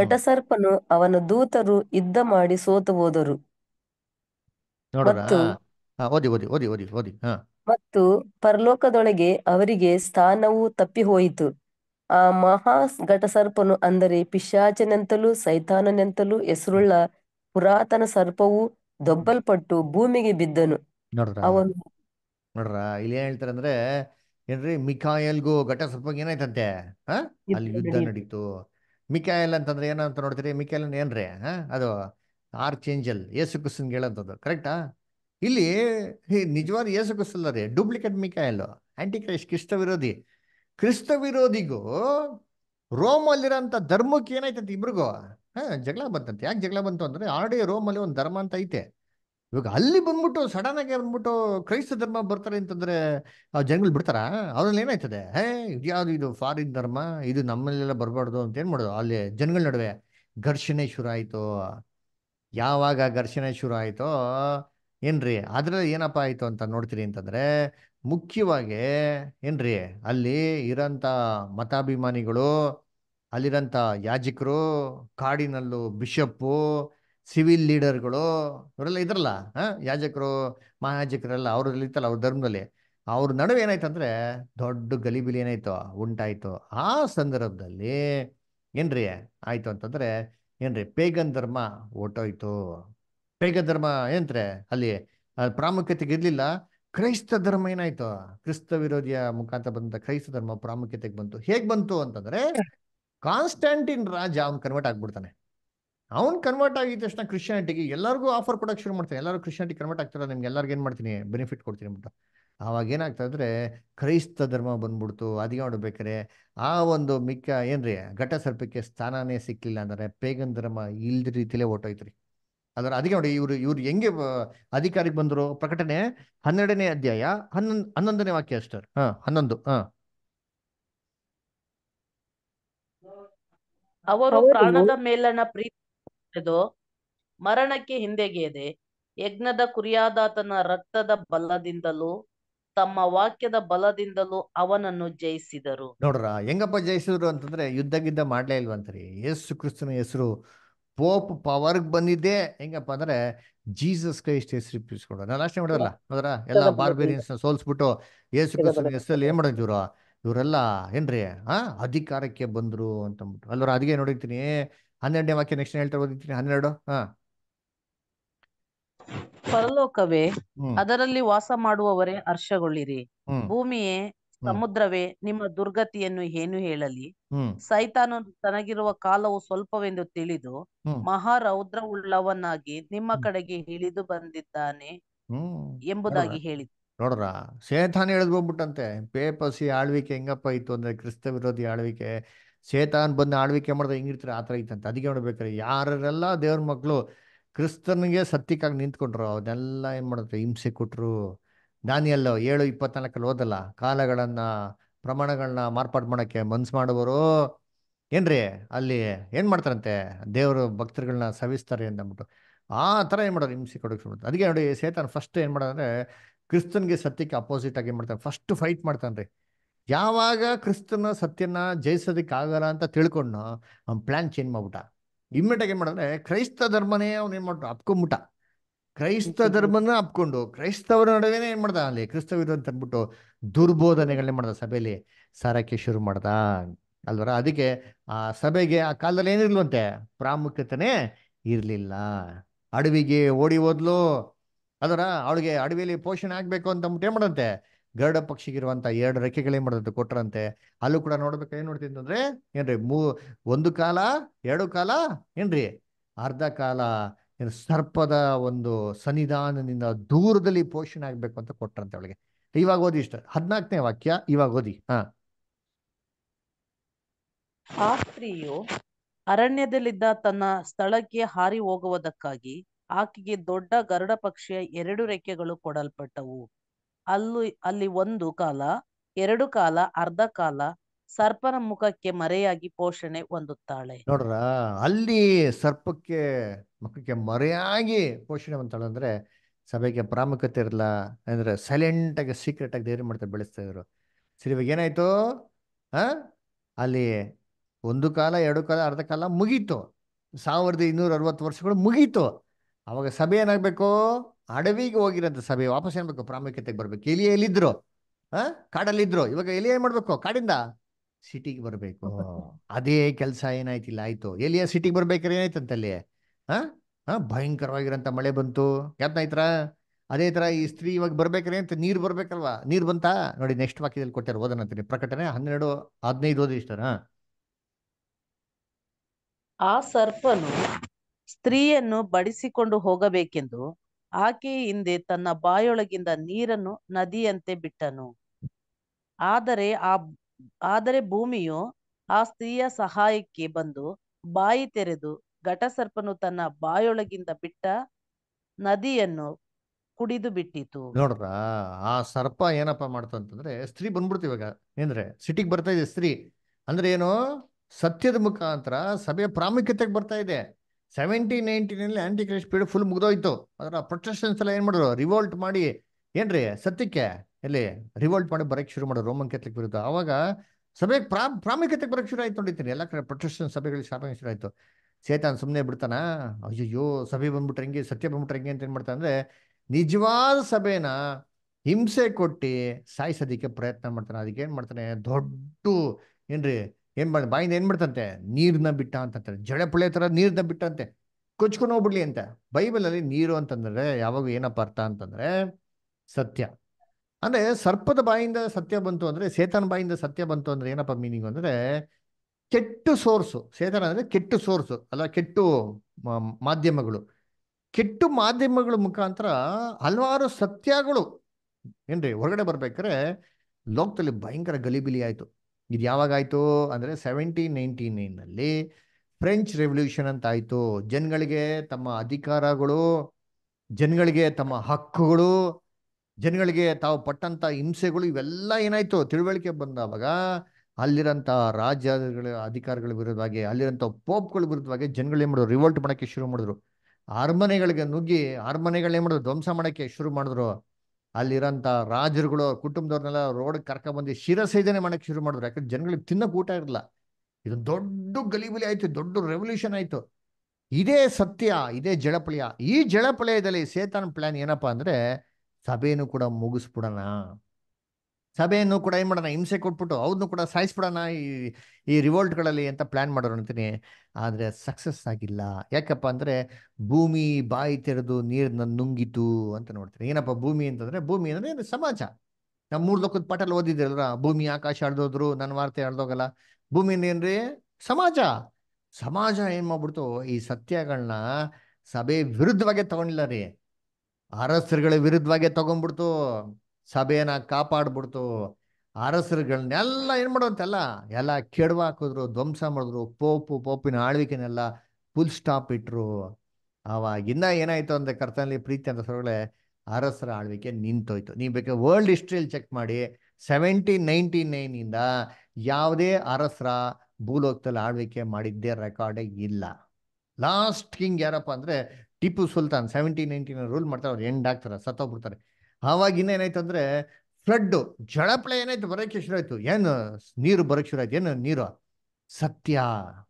ಘಟಸರ್ಪನು ಅವನ ದೂತರು ಯುದ್ಧ ಮಾಡಿ ಸೋತು ಹೋದರು ಓದಿ ಓದಿ ಓದಿ ಓದಿ ಓದಿ ಮತ್ತು ಪರಲೋಕದೊಳಗೆ ಅವರಿಗೆ ಸ್ಥಾನವು ತಪ್ಪಿ ಹೋಯಿತು ಆ ಮಹಾ ಘಟಸರ್ಪನು ಅಂದರೆ ಪಿಶಾಚನೆಂತಲೂ ಸೈತಾನನೆಂತಲೂ ಹೆಸರುಳ್ಳ ಪುರಾತನ ಸರ್ಪವು ದೊಬ್ಬಲ್ಪಟ್ಟು ಭೂಮಿಗೆ ಬಿದ್ದನು ನೋಡ್ರ ಅವನು ನೋಡ್ರ ಇಲ್ಲಿ ಏನ್ ಹೇಳ್ತಾರೆ ಅಂದ್ರೆ ಏನ್ರಿ ಮಿಕಾಯಲ್ಗೂ ಘಟ ಸ್ವಲ್ಪ ಹಾ ಅಲ್ಲಿ ಯುದ್ಧ ನಡೀತು ಮಿಕಾಯಲ್ ಅಂತಂದ್ರೆ ಏನಂತ ನೋಡ್ತೀರಿ ಮಿಕಾಯಲ್ ಏನ್ರಿ ಅದು ಆರ್ಚ್ ಏಂಜಲ್ ಯೇಸು ಕ್ರಿಸ್ತನ್ ಹೇಳಂತದ್ದು ಕರೆಕ್ಟಾ ಇಲ್ಲಿ ನಿಜವಾದ ಯೇಸು ಕ್ರಿಸ್ತಲ್ಲರಿ ಡೂಪ್ಲಿಕೇಟ್ ಮಿಕಾಯಲ್ ಆಂಟಿ ಕ್ರೈಸ್ಟ್ ಕ್ರಿಸ್ತ ವಿರೋಧಿ ಕ್ರಿಸ್ತ ವಿರೋಧಿಗೂ ರೋಮಲ್ಲಿರೋಂಥ ಧರ್ಮಕ್ಕೆ ಏನಾಯ್ತಂತೆ ಇಬ್ರಿಗೂ ಹಾಂ ಜಗಳ ಬಂತಂತೆ ಯಾಕೆ ಜಗಳ ಬಂತು ಅಂದರೆ ಆಲ್ರೆಡಿ ರೋಮಲ್ಲಿ ಒಂದು ಧರ್ಮ ಅಂತ ಐತೆ ಇವಾಗ ಅಲ್ಲಿ ಬಂದ್ಬಿಟ್ಟು ಸಡನ್ ಆಗಿ ಬಂದ್ಬಿಟ್ಟು ಕ್ರೈಸ್ತ ಧರ್ಮ ಬರ್ತಾರೆ ಅಂತಂದ್ರೆ ಆ ಜನಗಳು ಬಿಡ್ತಾರ ಅದ್ರಲ್ಲಿ ಏನಾಯ್ತದೆ ಹೇ ಇದು ಇದ್ಯಾವುದು ಇದು ಫಾರಿನ್ ಧರ್ಮ ಇದು ನಮ್ಮಲ್ಲೆಲ್ಲ ಬರಬಾರ್ದು ಅಂತ ಏನು ಮಾಡೋದು ಅಲ್ಲಿ ಜನಗಳ ನಡುವೆ ಘರ್ಷಣೆ ಶುರು ಆಯಿತು ಯಾವಾಗ ಘರ್ಷಣೆ ಶುರು ಆಯಿತೋ ಏನ್ರಿ ಅದರಲ್ಲಿ ಏನಪ್ಪ ಆಯಿತು ಅಂತ ನೋಡ್ತೀರಿ ಅಂತಂದರೆ ಮುಖ್ಯವಾಗಿ ಏನ್ರಿ ಅಲ್ಲಿ ಇರೋಂಥ ಮತಾಭಿಮಾನಿಗಳು ಅಲ್ಲಿರೋಂಥ ಯಾಜಕರು ಕಾಡಿನಲ್ಲೂ ಬಿಷಪ್ಪು ಸಿವಿಲ್ ಲೀಡರ್ಗಳು ಇವರೆಲ್ಲ ಇದ್ರಲ್ಲ ಹಾಂ ಯಾಜಕರು ಮಹಾಯಾಜಕರೆಲ್ಲ ಅವ್ರಲ್ಲಿ ಇತ್ತಲ್ಲ ಅವ್ರ ಧರ್ಮದಲ್ಲಿ ಅವ್ರ ನಡುವೆ ಏನಾಯ್ತು ಅಂದರೆ ದೊಡ್ಡ ಗಲಿಬಿಲಿ ಏನಾಯ್ತು ಉಂಟಾಯಿತು ಆ ಸಂದರ್ಭದಲ್ಲಿ ಏನ್ರಿ ಆಯಿತು ಅಂತಂದರೆ ಏನ್ರಿ ಪೇಗನ್ ಧರ್ಮ ಓಟೋಯ್ತು ಪೇಗ ಧರ್ಮ ಏನ್ತ್ರೆ ಅಲ್ಲಿ ಪ್ರಾಮುಖ್ಯತೆಗೆ ಇರ್ಲಿಲ್ಲ ಕ್ರೈಸ್ತ ಧರ್ಮ ಏನಾಯ್ತು ಕ್ರಿಸ್ತ ವಿರೋಧಿಯ ಮುಖಾಂತರ ಬಂದ ಕ್ರೈಸ್ತ ಧರ್ಮ ಪ್ರಾಮುಖ್ಯತೆಗೆ ಬಂತು ಹೇಗ್ ಬಂತು ಅಂತಂದ್ರೆ ಕಾನ್ಸ್ಟಾಂಟಿನ್ ರಾಜ ಅವ್ನ್ ಕನ್ವರ್ಟ್ ಆಗ್ಬಿಡ್ತಾನೆ ಅವ್ನ್ ಕನ್ವರ್ಟ್ ಆಗಿದ ತಕ್ಷಣ ಕ್ರಿಶ್ಚಿಯಾನಿಟಿಗೆ ಎಲ್ಲರಿಗೂ ಆಫರ್ ಕೊಡಕ್ಕೆ ಶುರು ಮಾಡ್ತಾನೆ ಎಲ್ಲರೂ ಕ್ರಿಶ್ಚಿಯಾನಿಟಿ ಕನ್ವರ್ಟ್ ಆಗ್ತಾರ ನಿಮ್ಗೆ ಎಲ್ಲರಿಗೂ ಏನ್ ಮಾಡ್ತೀನಿ ಬೆನಿಫಿಟ್ ಕೊಡ್ತೀನಿ ಅಂತ ಆವಾಗ ಏನಾಗ್ತದ್ರೆ ಕ್ರೈಸ್ತ ಧರ್ಮ ಬಂದ್ಬಿಡ್ತು ಅದಿಗೆ ನೋಡ್ಬೇಕಾರೆ ಆ ಒಂದು ಮಿಕ್ಕ ಏನ್ರಿ ಘಟ ಸರ್ಪಕ್ಕೆ ಸ್ಥಾನನೇ ಸಿಕ್ಕಲಿಲ್ಲ ಅಂದ್ರೆ ಪೇಗನ್ ಧರ್ಮ ಇಲ್ದ ರೀತಿಲೇ ಓಟೋಯ್ತ್ರಿ ಅಂದ್ರೆ ಅದಕ್ಕೆ ನೋಡಿ ಇವರು ಇವ್ರು ಹೆಂಗೆ ಅಧಿಕಾರಿಗೆ ಬಂದರು ಪ್ರಕಟಣೆ ಹನ್ನೆರಡನೇ ಅಧ್ಯಾಯ ಹನ್ನೊಂದು ಹನ್ನೊಂದನೇ ವಾಕ್ಯ ಅಷ್ಟರ್ ಹ ಹನ್ನೊಂದು ಹ ಅವರು ಪ್ರಾಣದ ಮೇಲನ ಪ್ರೀತಿ ಮರಣಕ್ಕೆ ಹಿಂದೆಗೆಯದೆ ಯಜ್ಞದ ಕುರಿಯಾದಾತನ ರಕ್ತದ ಬಲದಿಂದಲೂ ತಮ್ಮ ವಾಕ್ಯದ ಬಲದಿಂದಲೂ ಅವನನ್ನು ಜಯಿಸಿದರು ನೋಡ್ರ ಹೆಂಗಪ್ಪ ಜಯಿಸಿದ್ರು ಅಂತಂದ್ರೆ ಯುದ್ಧ ಗಿದ್ದ ಮಾಡ್ಲೇ ಇಲ್ವಂತರಿ ಯೇಸು ಕ್ರಿಸ್ತನ ಹೆಸರು ಪೋಪ್ ಪವರ್ಗ್ ಬಂದಿದ್ದೆ ಹೆಂಗಪ್ಪ ಅಂದ್ರೆ ಜೀಸಸ್ ಕ್ರೈಸ್ಟ್ ಹೆಸರು ಇಪ್ಪಿಸ್ಕೊಂಡು ನಾನು ಅಷ್ಟೇ ಮಾಡಿದಲ್ಲ ಅದರ ಎಲ್ಲ ಬಾರ್ಬೇರಿಯನ್ಸ್ ಸೋಲ್ಸ್ಬಿಟ್ಟು ಯೇಸು ಕ್ರಿಸ್ತನ ಹೆಸರಲ್ಲಿ ಏನ್ ಮಾಡೋದು ಇವರು ಇವರೆಲ್ಲ ಏನ್ರಿ ಆ ಅಧಿಕಾರಕ್ಕೆ ಬಂದ್ರು ಅಂತಂದ್ಬಿಟ್ಟು ಅಲ್ವರ ಅದಿಗೆ ನೋಡಿರ್ತೀನಿ ಹನ್ನೆರಡನೇ ವಾಕ್ಯ ನೆಕ್ಸ್ಟ್ ಹೇಳ್ತಾ ಓದಿರ್ತೀನಿ ಹನ್ನೆರಡು ಹಾ ಪರಲೋಕವೇ ಅದರಲ್ಲಿ ವಾಸ ಮಾಡುವವರೇ ಹರ್ಷಗೊಳ್ಳಿರಿ ಭೂಮಿಯೇ ಸಮುದ್ರವೇ ನಿಮ್ಮ ದುರ್ಗತಿಯನ್ನು ಏನು ಹೇಳಲಿ ಸೈತಾನನು ತನಗಿರುವ ಕಾಲವು ಸ್ವಲ್ಪವೆಂದು ತಿಳಿದು ಉಳ್ಳವನಾಗಿ ನಿಮ್ಮ ಕಡೆಗೆ ಇಳಿದು ಬಂದಿದ್ದಾನೆ ಎಂಬುದಾಗಿ ಹೇಳಿದ ನೋಡ್ರ ಸೇತಾನ್ ಹೇಳಿದ್ ಬಂದ್ಬಿಟ್ಟಂತೆ ಪೇಪಸಿ ಆಳ್ವಿಕೆ ಹೆಂಗಪ್ಪ ಇತ್ತು ಅಂದ್ರೆ ಕ್ರಿಸ್ತ ವಿರೋಧಿ ಆಳ್ವಿಕೆ ಸೇತಾನ್ ಬಂದು ಆಳ್ವಿಕೆ ಮಾಡಿದ್ರೆ ಹೆಂಗಿರ್ತಾರೆ ಆತರ ಇತ್ತಂತೆ ಅದಕ್ಕೆ ನೋಡ್ಬೇಕಾದ್ರೆ ಯಾರೆಲ್ಲ ದೇವ್ರ ಮಕ್ಕಳು ಕ್ರಿಸ್ತನಿಗೆ ಸತ್ತಿಕಾಗಿ ನಿಂತ್ಕೊಂಡ್ರು ಅವನ್ನೆಲ್ಲಾ ಏನ್ ಮಾಡಿದ್ರು ಹಿಂಸೆ ಕೊಟ್ರು ದಾನಿಯಲ್ಲೋ ಏಳು ಇಪ್ಪತ್ನಾಲ್ಕಲ್ಲಿ ಓದಲ್ಲ ಕಾಲಗಳನ್ನು ಪ್ರಮಾಣಗಳನ್ನ ಮಾರ್ಪಾಡು ಮಾಡೋಕ್ಕೆ ಮನ್ಸು ಮಾಡುವವರು ಏನ್ರಿ ಅಲ್ಲಿ ಏನು ಮಾಡ್ತಾರಂತೆ ದೇವರು ಭಕ್ತರುಗಳನ್ನ ಸವಿಸ್ತಾರೆ ಅಂದ್ಬಿಟ್ಟು ಆ ಥರ ಏನು ಮಾಡೋದು ಹಿಂಸೆ ಕೊಡೋಕೆ ಶುರು ಅದಕ್ಕೆ ನೋಡಿ ಸೇತಾನ್ ಫಸ್ಟ್ ಏನು ಮಾಡೋದಂದ್ರೆ ಕ್ರಿಸ್ತನ್ಗೆ ಸತ್ಯಕ್ಕೆ ಅಪೋಸಿಟ್ ಆಗಿ ಮಾಡ್ತಾನೆ ಫಸ್ಟ್ ಫೈಟ್ ಮಾಡ್ತಾನೆ ರೀ ಯಾವಾಗ ಕ್ರಿಸ್ತನ ಸತ್ಯನ ಜಯಿಸೋದಕ್ಕೆ ಆಗಲ್ಲ ಅಂತ ತಿಳ್ಕೊಂಡು ಅವ್ನು ಪ್ಲ್ಯಾನ್ ಚೇಂಜ್ ಮಾಡ್ಬಿಟ್ಟ ಆಗಿ ಏನು ಮಾಡಿದ್ರೆ ಕ್ರೈಸ್ತ ಧರ್ಮನೇ ಅವ್ನು ಏನು ಮಾಡ್ಬಿಟ್ಟು ಅಪ್ಕೊಂಬಿಟ್ಟ ಕ್ರೈಸ್ತ ಧರ್ಮನ ಅಪ್ಕೊಂಡು ಕ್ರೈಸ್ತವರ ನಡುವೆ ಏನ್ ಮಾಡ್ದ ಅಲ್ಲಿ ಕ್ರಿಸ್ತವಿರು ಅಂತ ಅಂದ್ಬಿಟ್ಟು ದುರ್ಬೋಧನೆಗಳನ್ನೇ ಮಾಡ್ದ ಸಭೆಯಲ್ಲಿ ಸಾರಕ್ಕೆ ಶುರು ಮಾಡ್ದ ಅಲ್ವರ ಅದಕ್ಕೆ ಆ ಸಭೆಗೆ ಆ ಕಾಲದಲ್ಲಿ ಏನಿರ್ಲಂತೆ ಪ್ರಾಮುಖ್ಯತೆನೇ ಇರಲಿಲ್ಲ ಅಡವಿಗೆ ಓಡಿ ಹೋದ್ಲು ಅದರ ಅವಳಿಗೆ ಅಡವಿಯಲ್ಲಿ ಪೋಷಣೆ ಆಗ್ಬೇಕು ಅಂತ ಅಂದ್ಬಿಟ್ಟು ಏನ್ ಮಾಡಂತೆ ಗರುಡ ಪಕ್ಷಿಗಿರುವಂತ ಎರಡು ರೆಕ್ಕೆಗಳೇನ್ ಮಾಡಿದಂತೆ ಕೊಟ್ರಂತೆ ಅಲ್ಲೂ ಕೂಡ ನೋಡ್ಬೇಕು ಏನ್ ಅಂದ್ರೆ ಏನ್ರಿ ಮೂ ಒಂದು ಕಾಲ ಎರಡು ಕಾಲ ಏನ್ರಿ ಅರ್ಧ ಕಾಲ ಏನು ಸರ್ಪದ ಒಂದು ಸನ್ನಿಧಾನದಿಂದ ದೂರದಲ್ಲಿ ಪೋಷಣೆ ಆಗಬೇಕು ಅಂತ ಕೊಟ್ಟರಂತೆ ಅವಳಿಗೆ ಇವಾಗ ಓದಿ ಇಷ್ಟ ಹದಿನಾಲ್ಕನೇ ವಾಕ್ಯ ಇವಾಗ ಓದಿ ಹಾ ಆ ಸ್ತ್ರೀಯು ಅರಣ್ಯದಲ್ಲಿದ್ದ ತನ್ನ ಸ್ಥಳಕ್ಕೆ ಹಾರಿ ಹೋಗುವುದಕ್ಕಾಗಿ ಆಕೆಗೆ ದೊಡ್ಡ ಗರುಡ ಪಕ್ಷಿಯ ಎರಡು ರೆಕ್ಕೆಗಳು ಕೊಡಲ್ಪಟ್ಟವು ಅಲ್ಲಿ ಅಲ್ಲಿ ಒಂದು ಕಾಲ ಎರಡು ಕಾಲ ಅರ್ಧ ಕಾಲ ಸರ್ಪನ ಮುಖಕ್ಕೆ ಮರೆಯಾಗಿ ಪೋಷಣೆ ಹೊಂದುತ್ತಾಳೆ ನೋಡ್ರ ಅಲ್ಲಿ ಸರ್ಪಕ್ಕೆ ಮುಖಕ್ಕೆ ಮರೆಯಾಗಿ ಪೋಷಣೆ ಹೊಂದ್ತಾಳೆ ಅಂದ್ರೆ ಸಭೆಗೆ ಪ್ರಾಮುಖ್ಯತೆ ಇರಲ್ಲ ಅಂದ್ರೆ ಸೈಲೆಂಟ್ ಆಗಿ ಸೀಕ್ರೆಟ್ ಆಗಿ ಧೈರ್ಯ ಮಾಡ್ತಾ ಬೆಳೆಸ್ತಾ ಇದ್ರು ಸರಿ ಇವಾಗ ಏನಾಯ್ತು ಹ ಅಲ್ಲಿ ಒಂದು ಕಾಲ ಎರಡು ಕಾಲ ಅರ್ಧ ಕಾಲ ಮುಗೀತು ಸಾವಿರದ ಇನ್ನೂರ ಅರವತ್ತು ವರ್ಷಗಳು ಮುಗೀತು ಅವಾಗ ಸಭೆ ಏನಾಗ್ಬೇಕು ಅಡವಿಗೆ ಹೋಗಿರೋಂಥ ಸಭೆ ವಾಪಸ್ ಏನ್ಬೇಕು ಪ್ರಾಮುಖ್ಯತೆಗೆ ಬರ್ಬೇಕು ಎಲಿ ಎಲ್ಲಿದ್ರು ಹ ಕಾಡಲ್ಲಿದ್ರು ಇವಾಗ ಎಲಿ ಏನ್ ಮಾಡ್ಬೇಕು ಕಾಡಿಂದ ಸಿಟಿಗೆ ಬರಬೇಕು ಅದೇ ಕೆಲಸ ಏನಾಯ್ತಿಲ್ಲ ಆಯ್ತು ಎಲ್ಲಿಯ ಸಿಟಿಗೆ ಬರ್ಬೇಕಾರೆ ಏನಾಯ್ತಂತಲ್ಲಿ ಅಲ್ಲಿ ಹಾ ಭಯಂಕರವಾಗಿರಂತ ಮಳೆ ಬಂತು ಯಾತ್ನಾಯ್ತರ ಅದೇ ತರ ಈ ಸ್ತ್ರೀ ಇವಾಗ ಬರ್ಬೇಕಾರೆ ಅಂತ ನೀರು ಬರ್ಬೇಕಲ್ವಾ ನೀರು ಬಂತಾ ನೋಡಿ ನೆಕ್ಸ್ಟ್ ವಾಕ್ಯದಲ್ಲಿ ಕೊಟ್ಟಾರೆ ಓದನಂತೀನಿ ಪ್ರಕಟಣೆ ಹನ್ನೆರಡು ಹದಿನೈದು ಓದಿ ಇಷ್ಟರ ಆ ಸರ್ಪನು ಸ್ತ್ರೀಯನ್ನು ಬಡಿಸಿಕೊಂಡು ಹೋಗಬೇಕೆಂದು ಆಕೆ ಹಿಂದೆ ತನ್ನ ಬಾಯೊಳಗಿಂದ ನೀರನ್ನು ನದಿಯಂತೆ ಬಿಟ್ಟನು ಆದರೆ ಆ ಆದರೆ ಭೂಮಿಯು ಆ ಸ್ತ್ರೀಯ ಸಹಾಯಕ್ಕೆ ಬಂದು ಬಾಯಿ ತೆರೆದು ಘಟಸರ್ಪನು ತನ್ನ ಬಾಯೊಳಗಿಂದ ಬಿಟ್ಟ ನದಿಯನ್ನು ಕುಡಿದು ಬಿಟ್ಟಿತು ನೋಡ್ರ ಆ ಸರ್ಪ ಏನಪ್ಪಾ ಮಾಡ್ತು ಅಂತಂದ್ರೆ ಸ್ತ್ರೀ ಬಂದ್ಬಿಡ್ತು ಇವಾಗ ಏನ್ರೆ ಸಿಟಿಗೆ ಬರ್ತಾ ಇದೆ ಸ್ತ್ರೀ ಅಂದ್ರೆ ಏನು ಸತ್ಯದ ಮುಖಾಂತರ ಸಭೆಯ ಪ್ರಾಮುಖ್ಯತೆಗೆ ಬರ್ತಾ ಇದೆ ಸೆವೆಂಟಿ ನೈನ್ಟೀನಲ್ಲಿ ಆಂಟಿ ಕ್ರೈಸ್ಟ್ ಪೀರಿಯಡ್ ಫುಲ್ ಮುಗ್ದೋಯ್ತು ಅದರ ಪ್ರೊಟೆಸ್ಟೆನ್ಸ್ ಎಲ್ಲ ಏನ್ ಮಾಡಿದ್ರು ರಿವೋಲ್ಟ್ ಮಾಡಿ ಏನ್ರಿ ಸತ್ಯಕ್ಕೆ ಎಲ್ಲಿ ರಿವೋಲ್ಟ್ ಮಾಡಿ ಬರೋಕ್ಕೆ ಶುರು ಮಾಡೋದು ರೋಮನ್ ಕೆತ್ಲಿಕ್ ವಿರುದ್ಧ ಅವಾಗ ಸಭೆಗೆ ಪ್ರಾ ಪ್ರಾಮುಖ್ಯತೆ ಬರೋಕ್ಕೆ ಶುರು ಆಯ್ತು ನೋಡಿದ್ದೀನಿ ಎಲ್ಲ ಕಡೆ ಪ್ರೊಟೆಸ್ಟನ್ ಸಭೆಗಳಿಗೆ ಸ್ಥಾಪನೆ ಶುರು ಆಯಿತು ಸೇತಾನ್ ಸುಮ್ಮನೆ ಬಿಡ್ತಾನ ಅಯ್ಯೋ ಸಭೆ ಬಂದ್ಬಿಟ್ರೆ ಹೆಂಗೆ ಸತ್ಯ ಬಂದ್ಬಿಟ್ರೆ ಹೆಂಗೆ ಅಂತ ಏನು ಮಾಡ್ತಾನೆ ಅಂದರೆ ನಿಜವಾದ ಸಭೆನ ಹಿಂಸೆ ಕೊಟ್ಟು ಸಾಯಿಸೋದಕ್ಕೆ ಪ್ರಯತ್ನ ಮಾಡ್ತಾನೆ ಅದಕ್ಕೆ ಏನು ಮಾಡ್ತಾನೆ ದೊಡ್ಡ ಏನ್ರಿ ಏನು ಮಾಡಿ ಬಾಯಿಂದ ಏನು ಮಾಡ್ತಂತೆ ನೀರನ್ನ ಬಿಟ್ಟ ಅಂತಂತಾರೆ ಜಳೆ ಪುಳೆ ಥರ ನೀರನ್ನ ಬಿಟ್ಟಂತೆ ಕೊಚ್ಕೊಂಡು ಹೋಗ್ಬಿಡ್ಲಿ ಅಂತ ಬೈಬಲಲ್ಲಿ ನೀರು ಅಂತಂದರೆ ಯಾವಾಗ ಏನಪ್ಪ ಅರ್ಥ ಅಂತಂದರೆ ಸತ್ಯ ಅಂದ್ರೆ ಸರ್ಪದ ಬಾಯಿಂದ ಸತ್ಯ ಬಂತು ಅಂದ್ರೆ ಸೇತನ ಬಾಯಿಂದ ಸತ್ಯ ಬಂತು ಅಂದ್ರೆ ಏನಪ್ಪ ಮೀನಿಂಗ್ ಅಂದ್ರೆ ಕೆಟ್ಟು ಸೋರ್ಸು ಸೇತನ ಅಂದ್ರೆ ಕೆಟ್ಟು ಸೋರ್ಸು ಅಲ್ಲ ಕೆಟ್ಟು ಮಾಧ್ಯಮಗಳು ಕೆಟ್ಟು ಮಾಧ್ಯಮಗಳ ಮುಖಾಂತರ ಹಲವಾರು ಸತ್ಯಗಳು ಏನ್ರಿ ಹೊರಗಡೆ ಬರ್ಬೇಕಾದ್ರೆ ಲೋಕದಲ್ಲಿ ಭಯಂಕರ ಗಲಿಬಿಲಿ ಆಯಿತು ಇದು ಯಾವಾಗಾಯಿತು ಅಂದರೆ ಸೆವೆಂಟೀನ್ ನೈಂಟಿ ನೈನಲ್ಲಿ ಫ್ರೆಂಚ್ ರೆವಲ್ಯೂಷನ್ ಅಂತ ಆಯಿತು ಜನಗಳಿಗೆ ತಮ್ಮ ಅಧಿಕಾರಗಳು ಜನಗಳಿಗೆ ತಮ್ಮ ಹಕ್ಕುಗಳು ಜನಗಳಿಗೆ ತಾವು ಪಟ್ಟಂತ ಹಿಂಸೆಗಳು ಇವೆಲ್ಲ ಏನಾಯ್ತು ತಿಳುವಳಿಕೆ ಬಂದಾವಾಗ ಅಲ್ಲಿರೋಂಥ ರಾಜ್ಯಗಳ ಅಧಿಕಾರಿಗಳ ವಿರುದ್ಧವಾಗಿ ಅಲ್ಲಿರಂತ ಪೋಪ್ಗಳ ವಿರುದ್ಧವಾಗಿ ಜನಗಳು ಏನು ಮಾಡಿದ್ರು ರಿವೋಲ್ಟ್ ಮಾಡಕ್ಕೆ ಶುರು ಮಾಡಿದ್ರು ಅರಮನೆಗಳಿಗೆ ನುಗ್ಗಿ ಏನ್ ಮಾಡಿದ್ರು ಧ್ವಂಸ ಮಾಡೋಕ್ಕೆ ಶುರು ಮಾಡಿದ್ರು ಅಲ್ಲಿರೋಂಥ ರಾಜರುಗಳು ಕುಟುಂಬದವ್ರನ್ನೆಲ್ಲ ರೋಡ್ ಕರ್ಕೊಂಡ್ಬಂದು ಶಿರಸೇಜನೆ ಮಾಡಕ್ಕೆ ಶುರು ಮಾಡಿದ್ರು ಯಾಕಂದ್ರೆ ಜನಗಳಿಗೆ ತಿನ್ನಕ್ಕೆ ಊಟ ಇರಲಿಲ್ಲ ಇದು ದೊಡ್ಡ ಗಲಿಬಿಲಿ ಆಯ್ತು ದೊಡ್ಡ ರೆವಲ್ಯೂಷನ್ ಆಯ್ತು ಇದೇ ಸತ್ಯ ಇದೇ ಜಳಪಳಯ ಈ ಜಳಪಳಯದಲ್ಲಿ ಸೇತಾನ್ ಪ್ಲಾನ್ ಏನಪ್ಪಾ ಅಂದ್ರೆ ಸಭೆಯನ್ನು ಕೂಡ ಮುಗಿಸ್ಬಿಡೋಣ ಸಭೆಯನ್ನು ಕೂಡ ಏನು ಮಾಡೋಣ ಹಿಂಸೆ ಕೊಟ್ಬಿಟ್ಟು ಅವ್ರನ್ನೂ ಕೂಡ ಸಾಯಿಸ್ಬಿಡೋಣ ಈ ಈ ರಿವೋಲ್ಟ್ಗಳಲ್ಲಿ ಅಂತ ಪ್ಲ್ಯಾನ್ ಮಾಡೋರು ಅಂತೀನಿ ಆದರೆ ಸಕ್ಸಸ್ ಆಗಿಲ್ಲ ಯಾಕಪ್ಪ ಅಂದರೆ ಭೂಮಿ ಬಾಯಿ ತೆರೆದು ನೀರನ್ನ ನುಂಗಿತು ಅಂತ ನೋಡ್ತೀನಿ ಏನಪ್ಪ ಭೂಮಿ ಅಂತಂದರೆ ಭೂಮಿ ಅಂದರೆ ಸಮಾಜ ನಮ್ಮ ಮೂರು ಲೋಕದ ಪಾಠಲ್ಲಿ ಓದಿದ್ರಲ್ರ ಭೂಮಿ ಆಕಾಶ ಅಳ್ದೋದ್ರು ನನ್ನ ವಾರ್ತೆ ಅಳ್ದೋಗಲ್ಲ ಭೂಮಿ ಏನ್ರಿ ಸಮಾಜ ಸಮಾಜ ಏನು ಮಾಡ್ಬಿಡ್ತು ಈ ಸತ್ಯಗಳನ್ನ ಸಭೆ ವಿರುದ್ಧವಾಗಿ ತಗೊಂಡಿಲ್ಲ ರೀ ಅರಸರುಗಳ ವಿರುದ್ಧವಾಗಿ ತಗೊಂಡ್ಬಿಡ್ತು ಸಭೆಯನ್ನ ಕಾಪಾಡ್ಬಿಡ್ತು ಅರಸರುಗಳನ್ನೆಲ್ಲ ಏನು ಮಾಡುವಂತೆಲ್ಲ ಎಲ್ಲ ಕೆಡವ ಹಾಕಿದ್ರು ಧ್ವಂಸ ಮಾಡಿದ್ರು ಪೋಪು ಪೋಪಿನ ಆಳ್ವಿಕೆನೆಲ್ಲ ಫುಲ್ ಸ್ಟಾಪ್ ಇಟ್ರು ಅವಾಗ ಇನ್ನ ಏನಾಯ್ತು ಅಂದರೆ ಕರ್ತನಲ್ಲಿ ಪ್ರೀತಿ ಅಂತ ಸರ್ಗಳೇ ಅರಸರ ಆಳ್ವಿಕೆ ನಿಂತೋಯ್ತು ನೀವು ಬೇಕು ವರ್ಲ್ಡ್ ಹಿಸ್ಟ್ರಿಯಲ್ಲಿ ಚೆಕ್ ಮಾಡಿ ಸೆವೆಂಟೀನ್ ನೈಂಟಿ ಇಂದ ಯಾವುದೇ ಅರಸರ ಭೂಲೋಕದಲ್ಲಿ ಆಳ್ವಿಕೆ ಮಾಡಿದ್ದೇ ರೆಕಾರ್ಡೇ ಇಲ್ಲ ಲಾಸ್ಟ್ ಕಿಂಗ್ ಯಾರಪ್ಪ ಅಂದರೆ Tipu Sultan seventeen nineteen rule ಮಾಡ್ತಾರೆ ಅವ್ರು ಎಂಡ್ ಆಗ್ತಾರೆ ಸತ್ತೋಗ್ಬಿಡ್ತಾರೆ ಆವಾಗ ಏನಾಯ್ತು ಅಂದ್ರೆ ಫ್ಲಡ್ಡು ಜಳಪಳ ಏನಾಯ್ತು ಬರೋಕ್ಕೆ ಶುರು ಆಯ್ತು ಏನು ನೀರು ಬರೋಕ್ಕೆ ಶುರು ಆಯ್ತು ಏನು ನೀರು ಸತ್ಯ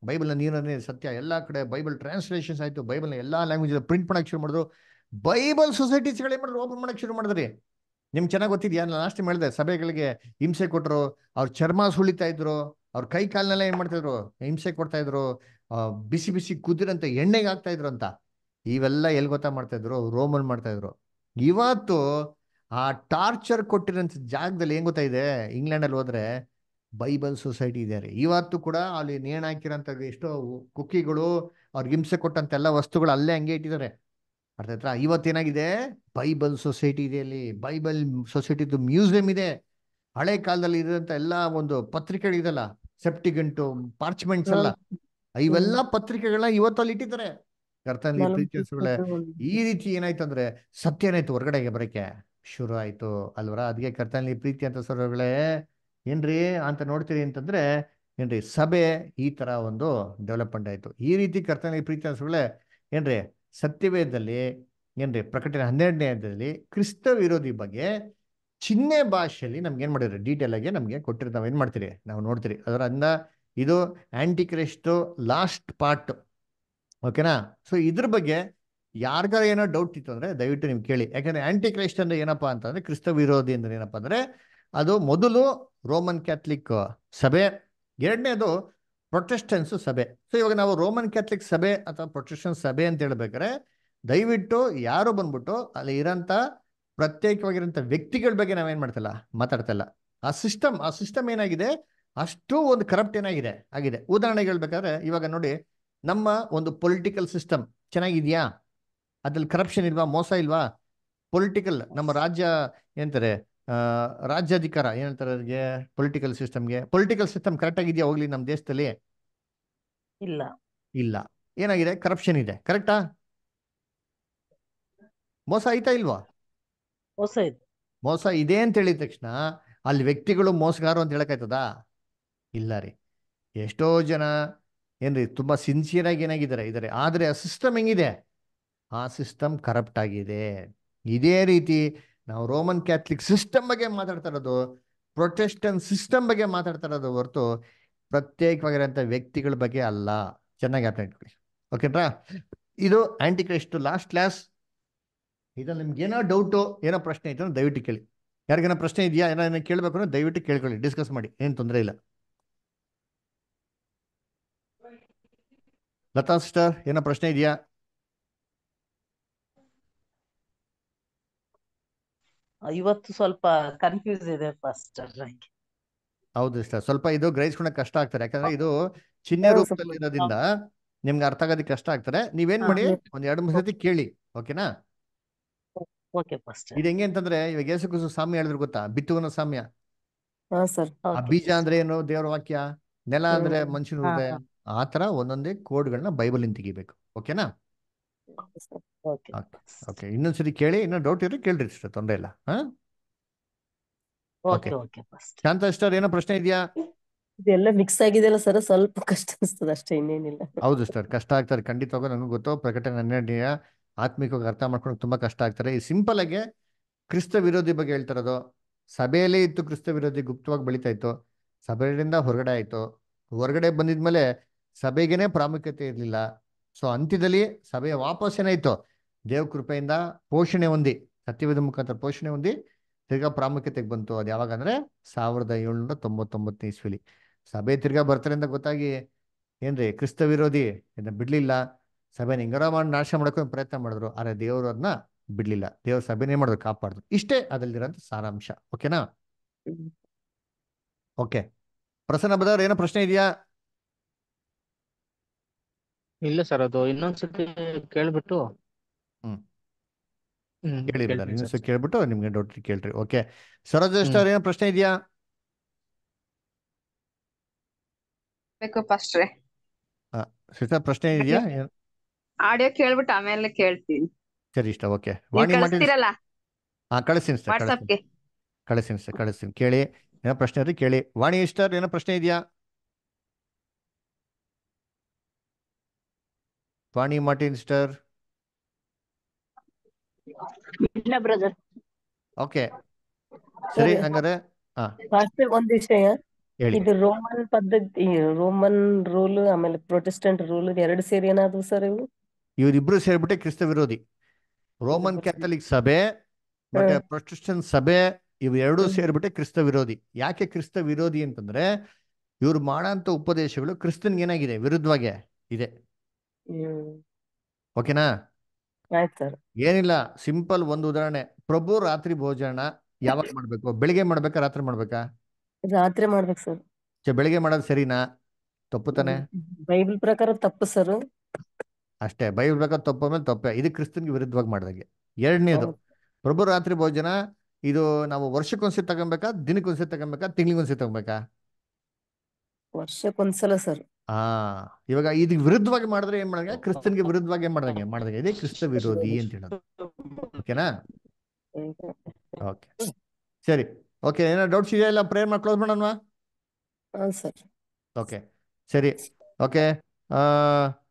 ಬೈಬಲ್ನ ನೀರನ್ನೇ ಸತ್ಯ ಎಲ್ಲ ಕಡೆ ಬೈಬಲ್ ಟ್ರಾನ್ಸ್ಲೇಷನ್ಸ್ ಆಯಿತು ಬೈಬಲ್ನ ಎಲ್ಲ ಲ್ಯಾಂಗ್ವೇಜ್ ಪ್ರಿಂಟ್ ಮಾಡೋಕೆ ಶುರು ಮಾಡಿದ್ರು ಬೈಬಲ್ ಸೊಸೈಟೀಸ್ಗಳು ಏನು ಮಾಡಿದ್ರು ಓಪನ್ ಮಾಡೋಕ್ಕೆ ಶುರು ಮಾಡಿದ್ರಿ ನಿಮ್ಗೆ ಚೆನ್ನಾಗಿ ಗೊತ್ತಿದ್ಯಾ ನಾನು ಲಾಸ್ಟ್ ಹೇಳಿದೆ ಸಭೆಗಳಿಗೆ ಹಿಂಸೆ ಕೊಟ್ಟರು ಅವ್ರು ಚರ್ಮ ಸುಳಿತಾ ಇದ್ರು ಅವ್ರ ಕೈ ಕಾಲನೆಲ್ಲ ಏನು ಮಾಡ್ತಾಯಿದ್ರು ಹಿಂಸೆ ಕೊಡ್ತಾ ಇದ್ರು ಬಿಸಿ ಬಿಸಿ ಕುದಿರಂತ ಎಣ್ಣೆಗೆ ಇದ್ರು ಅಂತ ಇವೆಲ್ಲ ಎಲ್ಲಿ ಗೊತ್ತಾ ಇದ್ರು ರೋಮನ್ ಮಾಡ್ತಾ ಇದ್ರು ಇವತ್ತು ಆ ಟಾರ್ಚರ್ ಕೊಟ್ಟಿರೋಂಥ ಜಾಗದಲ್ಲಿ ಏನು ಇಂಗ್ಲೆಂಡ್ ಇಂಗ್ಲೆಂಡಲ್ಲಿ ಹೋದ್ರೆ ಬೈಬಲ್ ಸೊಸೈಟಿ ಇದ್ದಾರೆ ಇವತ್ತು ಕೂಡ ಅಲ್ಲಿ ನೇಣ ಎಷ್ಟೋ ಕುಕ್ಕಿಗಳು ಅವ್ರಿಗೆ ಹಿಂಸೆ ಕೊಟ್ಟಂತ ಎಲ್ಲ ವಸ್ತುಗಳು ಅಲ್ಲೇ ಹಂಗೆ ಇಟ್ಟಿದ್ದಾರೆ ಅರ್ಥ ಆಯ್ತಾ ಇವತ್ತೇನಾಗಿದೆ ಬೈಬಲ್ ಸೊಸೈಟಿ ಇದೆ ಅಲ್ಲಿ ಬೈಬಲ್ ಸೊಸೈಟಿದು ಮ್ಯೂಸಿಯಂ ಇದೆ ಹಳೆ ಕಾಲದಲ್ಲಿ ಇದ್ದಂತ ಎಲ್ಲ ಒಂದು ಪತ್ರಿಕೆಗಳಿದೆಲ್ಲ ಸೆಪ್ಟಿಗಂಟು ಪಾರ್ಚ್ಮೆಂಟ್ಸ್ ಎಲ್ಲ ಇವೆಲ್ಲ ಪತ್ರಿಕೆಗಳನ್ನ ಇವತ್ತು ಅಲ್ಲಿ ಇಟ್ಟಿದ್ದಾರೆ ಕರ್ತನಲ್ಲಿ ಪ್ರೀತಿಸುವಳೆ ಈ ರೀತಿ ಏನಾಯ್ತು ಅಂದ್ರೆ ಸತ್ಯ ಏನಾಯ್ತು ಹೊರಗಡೆಗೆ ಬರಕ್ಕೆ ಶುರು ಆಯ್ತು ಅಲ್ವರ ಅದಕ್ಕೆ ಕರ್ತನಲ್ಲಿ ಪ್ರೀತಿ ಅಂತ ಸ್ವರಗಳೇ ಏನ್ರಿ ಅಂತ ನೋಡ್ತೀರಿ ಅಂತಂದ್ರೆ ಏನ್ರಿ ಸಭೆ ಈ ತರ ಒಂದು ಡೆವಲಪ್ಮೆಂಟ್ ಆಯ್ತು ಈ ರೀತಿ ಕರ್ತನಲ್ಲಿ ಪ್ರೀತಿ ಅನ್ಸಗಳೇ ಏನ್ರಿ ಸತ್ಯವೇದದಲ್ಲಿ ಏನ್ರಿ ಪ್ರಕಟಣೆ ಹನ್ನೆರಡನೇದಲ್ಲಿ ಕ್ರಿಸ್ತ ವಿರೋಧಿ ಬಗ್ಗೆ ಚಿಹ್ನೆ ಭಾಷೆಯಲ್ಲಿ ನಮ್ಗೆ ಏನ್ ಮಾಡಿದ್ರಿ ಡೀಟೇಲ್ ಆಗಿ ನಮ್ಗೆ ಕೊಟ್ಟಿರ್ತಾವ ಏನ್ ಮಾಡ್ತೀರಿ ನಾವು ನೋಡ್ತೀರಿ ಅದರಿಂದ ಇದು ಆಂಟಿ ಕ್ರಿಸ್ಟ್ ಲಾಸ್ಟ್ ಪಾರ್ಟ್ ಓಕೆನಾ ಸೊ ಇದ್ರ ಬಗ್ಗೆ ಯಾರಿಗಾರ ಏನೋ ಡೌಟ್ ಇತ್ತು ಅಂದ್ರೆ ದಯವಿಟ್ಟು ನಿಮ್ಗೆ ಕೇಳಿ ಯಾಕಂದ್ರೆ ಆಂಟಿ ಕ್ರೈಸ್ಟ್ ಅಂದ್ರೆ ಏನಪ್ಪಾ ಅಂತಂದ್ರೆ ಕ್ರಿಸ್ತ ವಿರೋಧಿ ಅಂದ್ರೆ ಏನಪ್ಪಾ ಅಂದ್ರೆ ಅದು ಮೊದಲು ರೋಮನ್ ಕ್ಯಾಥಲಿಕ್ ಸಭೆ ಎರಡನೇದು ಪ್ರೊಟೆಸ್ಟೆನ್ಸ್ ಸಭೆ ಸೊ ಇವಾಗ ನಾವು ರೋಮನ್ ಕ್ಯಾಥಲಿಕ್ ಸಭೆ ಅಥವಾ ಪ್ರೊಟೆಸ್ಟನ್ ಸಭೆ ಅಂತ ಹೇಳ್ಬೇಕಾರೆ ದಯವಿಟ್ಟು ಯಾರು ಬಂದ್ಬಿಟ್ಟು ಅಲ್ಲಿ ಇರೋಂಥ ಪ್ರತ್ಯೇಕವಾಗಿರೋಂಥ ವ್ಯಕ್ತಿಗಳ ಬಗ್ಗೆ ನಾವೇನ್ ಮಾಡ್ತಿಲ್ಲ ಮಾತಾಡ್ತಲ್ಲ ಆ ಸಿಸ್ಟಮ್ ಆ ಸಿಸ್ಟಮ್ ಏನಾಗಿದೆ ಅಷ್ಟು ಒಂದು ಕರಪ್ಟ್ ಏನಾಗಿದೆ ಆಗಿದೆ ಉದಾಹರಣೆಗೆ ಹೇಳ್ಬೇಕಾದ್ರೆ ಇವಾಗ ನೋಡಿ ನಮ್ಮ ಒಂದು ಪೊಲಿಟಿಕಲ್ ಸಿಸ್ಟಮ್ ಚೆನ್ನಾಗಿದೆಯಾ ಅದ್ರಲ್ಲಿ ಕರಪ್ಷನ್ ಇಲ್ವಾ ಮೋಸ ಇಲ್ವಾ ಪೊಲಿಟಿಕಲ್ ನಮ್ಮ ರಾಜ್ಯ ಏನಂತಾರೆ ರಾಜ್ಯಾಧಿಕಾರ ಏನಂತಾರೆ ಅದಕ್ಕೆ ಪೊಲಿಟಿಕಲ್ ಸಿಸ್ಟಮ್ಗೆ ಪೊಲಿಟಿಕಲ್ ಸಿಸ್ಟಮ್ ಕರೆಕ್ಟ್ ಆಗಿದೆಯಾ ಹೋಗ್ಲಿ ನಮ್ಮ ದೇಶದಲ್ಲಿ ಇಲ್ಲ ಇಲ್ಲ ಏನಾಗಿದೆ ಕರಪ್ಷನ್ ಇದೆ ಕರೆಕ್ಟಾ ಮೋಸ ಆಯ್ತಾ ಇಲ್ವಾ ಮೋಸ ಇದೆ ಮೋಸ ಇದೆ ಅಂತ ಹೇಳಿದ ತಕ್ಷಣ ಅಲ್ಲಿ ವ್ಯಕ್ತಿಗಳು ಮೋಸಗಾರು ಅಂತ ಹೇಳಕಾಯ್ತದ ಇಲ್ಲ ರೀ ಎಷ್ಟೋ ಜನ ಏನ್ರಿ ತುಂಬಾ ಸಿನ್ಸಿಯರ್ ಆಗಿ ಏನಾಗಿದ್ದಾರೆ ಇದಾರೆ ಆದ್ರೆ ಆ ಸಿಸ್ಟಮ್ ಹೆಂಗಿದೆ ಆ ಸಿಸ್ಟಮ್ ಕರಪ್ಟ್ ಆಗಿದೆ ಇದೇ ರೀತಿ ನಾವು ರೋಮನ್ ಕ್ಯಾಥಲಿಕ್ ಸಿಸ್ಟಮ್ ಬಗ್ಗೆ ಮಾತಾಡ್ತಾ ಇರೋದು ಪ್ರೊಟೆಸ್ಟನ್ ಸಿಸ್ಟಮ್ ಬಗ್ಗೆ ಮಾತಾಡ್ತಾ ಇರೋದು ಹೊರತು ಪ್ರತ್ಯೇಕವಾಗಿರೋಂಥ ವ್ಯಕ್ತಿಗಳ ಬಗ್ಗೆ ಅಲ್ಲ ಚೆನ್ನಾಗಿ ಅರ್ಥ ಇಟ್ಕೊಳ್ಳಿ ಓಕೆನಾ ಇದು ಆ್ಯಂಟಿ ಕ್ರೈಸ್ಟ್ ಲಾಸ್ಟ್ ಕ್ಲಾಸ್ ಇದ್ರಲ್ಲಿ ನಿಮ್ಗೆ ಏನೋ ಡೌಟು ಏನೋ ಪ್ರಶ್ನೆ ಇತ್ತು ದಯವಿಟ್ಟು ಕೇಳಿ ಯಾರಿಗೇನೋ ಪ್ರಶ್ನೆ ಇದೆಯಾ ಏನೋ ಏನೋ ಕೇಳಬೇಕು ಅಂದ್ರೆ ದಯವಿಟ್ಟು ಕೇಳ್ಕೊಳ್ಳಿ ಡಿಸ್ಕಸ್ ಮಾಡಿ ಏನು ತೊಂದರೆ ಇಲ್ಲ ಲತಾ ಸಿಸ್ಟರ್ ಏನೋ ಪ್ರಶ್ನೆ ಇದೆಯಾ ಇವತ್ತು ಸ್ವಲ್ಪ ಕನ್ಫ್ಯೂಸ್ ಇದೆ ಹೌದು ಸಿಸ್ಟರ್ ಸ್ವಲ್ಪ ಇದು ಗ್ರಹಿಸ್ಕೊಂಡ ಕಷ್ಟ ಆಗ್ತಾರೆ ಯಾಕಂದ್ರೆ ಇದು ಚಿಹ್ನೆ ರೂಪದಲ್ಲಿ ಇರೋದ್ರಿಂದ ನಿಮ್ಗೆ ಅರ್ಥ ಆಗೋದಕ್ಕೆ ಕಷ್ಟ ಆಗ್ತಾರೆ ನೀವೇನ್ ಮಾಡಿ ಒಂದ್ ಎರಡು ಮೂರು ಸತಿ ಕೇಳಿ ಓಕೆನಾ ಇದು ಹೆಂಗೆ ಅಂತಂದ್ರೆ ಇವಾಗ ಯೇಸು ಕುಸು ಸಾಮ್ಯ ಹೇಳಿದ್ರು ಗೊತ್ತಾ ಬಿತ್ತುವನ ಸಾಮ್ಯ ಬೀಜ ಅಂದ್ರೆ ಏನು ದೇವರ ವಾಕ್ಯ ನೆಲ ಅಂದ್ರೆ ಮನುಷ್ಯನ ಹೃದಯ ಆ ತರ ಒಂದೊಂದೇ ಕೋಡ್ಗಳನ್ನ ಬೈಬಲ್ ತೆಗಿಬೇಕು ಓಕೆನಾ ಓಕೆ ಇನ್ನೊಂದ್ಸರಿ ಕೇಳಿ ಇನ್ನೂ ಡೌಟ್ ಇದ್ರೆ ಕೇಳ್ರಿ ಸರ್ ತೊಂದರೆ ಇಲ್ಲ ಹಾ ಶಾಂತ ಸ್ಟಾರ್ ಏನೋ ಪ್ರಶ್ನೆ ಇದೆಯಾ ಇದೆಲ್ಲ ಮಿಕ್ಸ್ ಆಗಿದೆಯಲ್ಲ ಸರ್ ಸ್ವಲ್ಪ ಕಷ್ಟ ಅನಿಸ್ತದೆ ಅಷ್ಟೇ ಇನ್ನೇನಿಲ್ಲ ಹೌದು ಸರ್ ಕಷ್ಟ ಆಗ್ತಾರೆ ಖಂಡಿತವಾಗೂ ನನಗೆ ಗೊತ್ತು ಪ್ರಕಟಣೆ ಹನ್ನೆರಡನೆಯ ಆತ್ಮಿಕವಾಗಿ ಅರ್ಥ ಮಾಡ್ಕೊಂಡು ತುಂಬಾ ಕಷ್ಟ ಆಗ್ತಾರೆ ಈ ಸಿಂಪಲ್ ಆಗಿ ಕ್ರಿಸ್ತ ವಿರೋಧಿ ಬಗ್ಗೆ ಹೇಳ್ತಾರದು ಸಭೆಯಲ್ಲೇ ಇತ್ತು ಕ್ರಿಸ್ತ ವಿರೋಧಿ ಗುಪ್ತವಾಗಿ ಬೆಳೀತಾ ಇತ್ತು ಸಭೆಯಿಂದ ಹೊರಗಡೆ ಆಯ್ತು ಹೊರಗಡೆ ಬಂದಿದ್ಮೇಲೆ ಸಭೆಗೇನೆ ಪ್ರಾಮುಖ್ಯತೆ ಇರಲಿಲ್ಲ ಸೊ ಅಂತ್ಯದಲ್ಲಿ ಸಭೆಯ ವಾಪಸ್ ಏನಾಯ್ತು ದೇವ್ ಕೃಪೆಯಿಂದ ಪೋಷಣೆ ಹೊಂದಿ ಸತ್ಯವೇದ ಮುಖಾಂತರ ಪೋಷಣೆ ಹೊಂದಿ ತಿರ್ಗಾ ಪ್ರಾಮುಖ್ಯತೆಗೆ ಬಂತು ಅದು ಯಾವಾಗ ಅಂದ್ರೆ ಸಾವಿರದ ಏಳುನೂರ ತೊಂಬತ್ತೊಂಬತ್ತನೇ ಇಸ್ವಿಲಿ ಸಭೆ ತಿರ್ಗಾ ಬರ್ತಾರೆ ಅಂತ ಗೊತ್ತಾಗಿ ಏನ್ರಿ ಕ್ರಿಸ್ತ ವಿರೋಧಿ ಇದನ್ನ ಬಿಡ್ಲಿಲ್ಲ ಸಭೆನ ಹಿಂಗಾರ ಮಾಡಿ ನಾಶ ಮಾಡ್ಕೊಂಡು ಪ್ರಯತ್ನ ಮಾಡಿದ್ರು ಆದ್ರೆ ದೇವರು ಅದನ್ನ ಬಿಡ್ಲಿಲ್ಲ ದೇವ್ರ ಸಭೆನೇ ಮಾಡಿದ್ರು ಕಾಪಾಡಿದ್ರು ಇಷ್ಟೇ ಅದಲ್ಲಿರೋ ಸಾರಾಂಶ ಓಕೆನಾ ಓಕೆ ಪ್ರಸನ್ನ ಬದವ್ರ ಏನೋ ಪ್ರಶ್ನೆ ಇದೆಯಾ ಇಲ್ಲ ಸರ್ ಅದು ಇನ್ನೊಂದ್ಸತಿ ಕೇಳ್ಬಿಟ್ಟು ಹ್ಮ್ ಕೇಳಿ madam. ಕೇಳ್ತೀನಿ ಇನ್ನೊಂದ್ಸಲ ಸರ್ ಕೇಳ್ಬಿಟ್ಟು ನಿಮ್ಗೆ ಡೌಟ್ ಕೇಳ್ರಿ ಓಕೆ ಸರೋಜ್ ಸಿಸ್ಟರ್ ಏನೋ ಪ್ರಶ್ನೆ ಇದೆಯಾ ಬೇಕು ಫಸ್ಟ್ರೆ ಪ್ರಶ್ನೆ ಇದೆಯಾ ಆಡಿಯೋ ಕೇಳ್ಬಿಟ್ಟು ಆಮೇಲೆ ಕೇಳ್ತೀನಿ ಸರಿ ಇಷ್ಟ ಓಕೆ ವಾಣಿ ಮಾಡಿ ಕಳಿಸ್ತೀರಲ್ಲ ಹಾ ಕಳಿಸ್ತೀನಿ ಸರ್ ಕಳಿಸ್ತೀನಿ ವಾಟ್ಸಪ್ಗೆ ಕಳಿಸ್ತೀನಿ ಸರ್ ಕಳಿಸ್ತೀನಿ ಕೇಳಿ ಏನೋ ಪ್ರಶ್ನೆ ಇದ್ರೆ ಕೇಳಿ ವಾಣಿ ಇಷ್ಟ ಏನೋ ಪ್ರಶ್ನೆ ಇದೆಯಾ Pani Martin sister? Brother okay ಸರಿ ಹಂಗಾರೆ ಹಾ ಪಾಸ್ಟರ್ ವಿಷಯ ಇದು ರೋಮನ್ ಪದ್ಧತಿ ರೋಮನ್ ರೂಲ್ ಆಮೇಲೆ ಪ್ರೊಟೆಸ್ಟೆಂಟ್ ರೂಲ್ ಎರಡು ಸೇರಿ ಏನಾದ್ರು ಸರ್ ಇವು ಇವರಿಬ್ರು ಸೇರ್ಬಿಟ್ಟೆ ಕ್ರಿಸ್ತ ವಿರೋಧಿ ರೋಮನ್ ಕ್ಯಾಥಲಿಕ್ ಸಭೆ ಮತ್ತೆ ಪ್ರೊಟೆಸ್ಟೆಂಟ್ ಸಭೆ ಇವು ಎರಡೂ ಸೇರ್ಬಿಟ್ಟೆ ಕ್ರಿಸ್ತ ವಿರೋಧಿ ಯಾಕೆ ಕ್ರಿಸ್ತ ವಿರೋಧಿ ಅಂತಂದ್ರೆ ಇವ್ರು ಮಾಡಂತ ಉಪದೇಶಗಳು ಕ್ರಿಸ್ತನ್ಗೆ ಏನಾಗಿದೆ ವಿರುದ್ಧವಾಗೆ ಇದೆ ಓಕೆನಾ ಏನಿಲ್ಲ ಸಿಂಪಲ್ ಒಂದು ಉದಾಹರಣೆ ಪ್ರಭು ರಾತ್ರಿ ಭೋಜನ ಯಾವಾಗ ಮಾಡ್ಬೇಕು ಬೆಳಿಗ್ಗೆ ಮಾಡ್ಬೇಕಾ ರಾತ್ರಿ ಮಾಡ್ಬೇಕಾ ರಾತ್ರಿ ಮಾಡ್ಬೇಕು ಸರ್ ಬೆಳಿಗ್ಗೆ ಮಾಡೋದು ಸರಿನಾ ತಪ್ಪು ತಾನೆ ಬೈಬಲ್ ಪ್ರಕಾರ ತಪ್ಪು ಸರ್ ಅಷ್ಟೇ ಬೈಬಲ್ ಪ್ರಕಾರ ತಪ್ಪು ಮೇಲೆ ತಪ್ಪೆ ಇದು ಕ್ರಿಸ್ತನ್ಗೆ ವಿರುದ್ಧವಾಗಿ ಮಾಡಿದಾಗೆ ಎರಡನೇದು ಪ್ರಭು ರಾತ್ರಿ ಭೋಜನ ಇದು ನಾವು ವರ್ಷಕ್ಕೊಂದ್ಸರಿ ತಗೊಬೇಕಾ ಒಂದ್ಸರಿ ತಗೊಬೇಕಾ ತಿಂಗ್ಳಿಗೊಂದ್ಸರಿ ತಗೊಬೇಕಾ ವರ್ಷಕ್ಕೊಂದ್ಸಲ ಸರ್ ಆ ಇವಾಗ ಇದ್ ವಿರುದ್ಧವಾಗಿ ಮಾಡಿದ್ರೆ ಏನ್ ಮಾಡಿದಾಗ ಕ್ರಿಸ್ತನ್ಗೆ ವಿರುದ್ಧವಾಗಿ ಏನ್ ಮಾಡ್ದಂಗೆ ಮಾಡಿದಾಗ ಇದೇ ಕ್ರಿಸ್ತ ವಿರೋಧಿ ಅಂತ ಹೇಳೋದು ಓಕೆನಾ ಓಕೆ ಸರಿ ಓಕೆ ಏನೋ ಡೌಟ್ಸ್ ಇದೆಯಾ ಇಲ್ಲ ಪ್ರೇಯರ್ ಮಾಡಿ ಕ್ಲೋಸ್ ಮಾಡೋಣವಾ ಓಕೆ ಸರಿ ಓಕೆ ಆ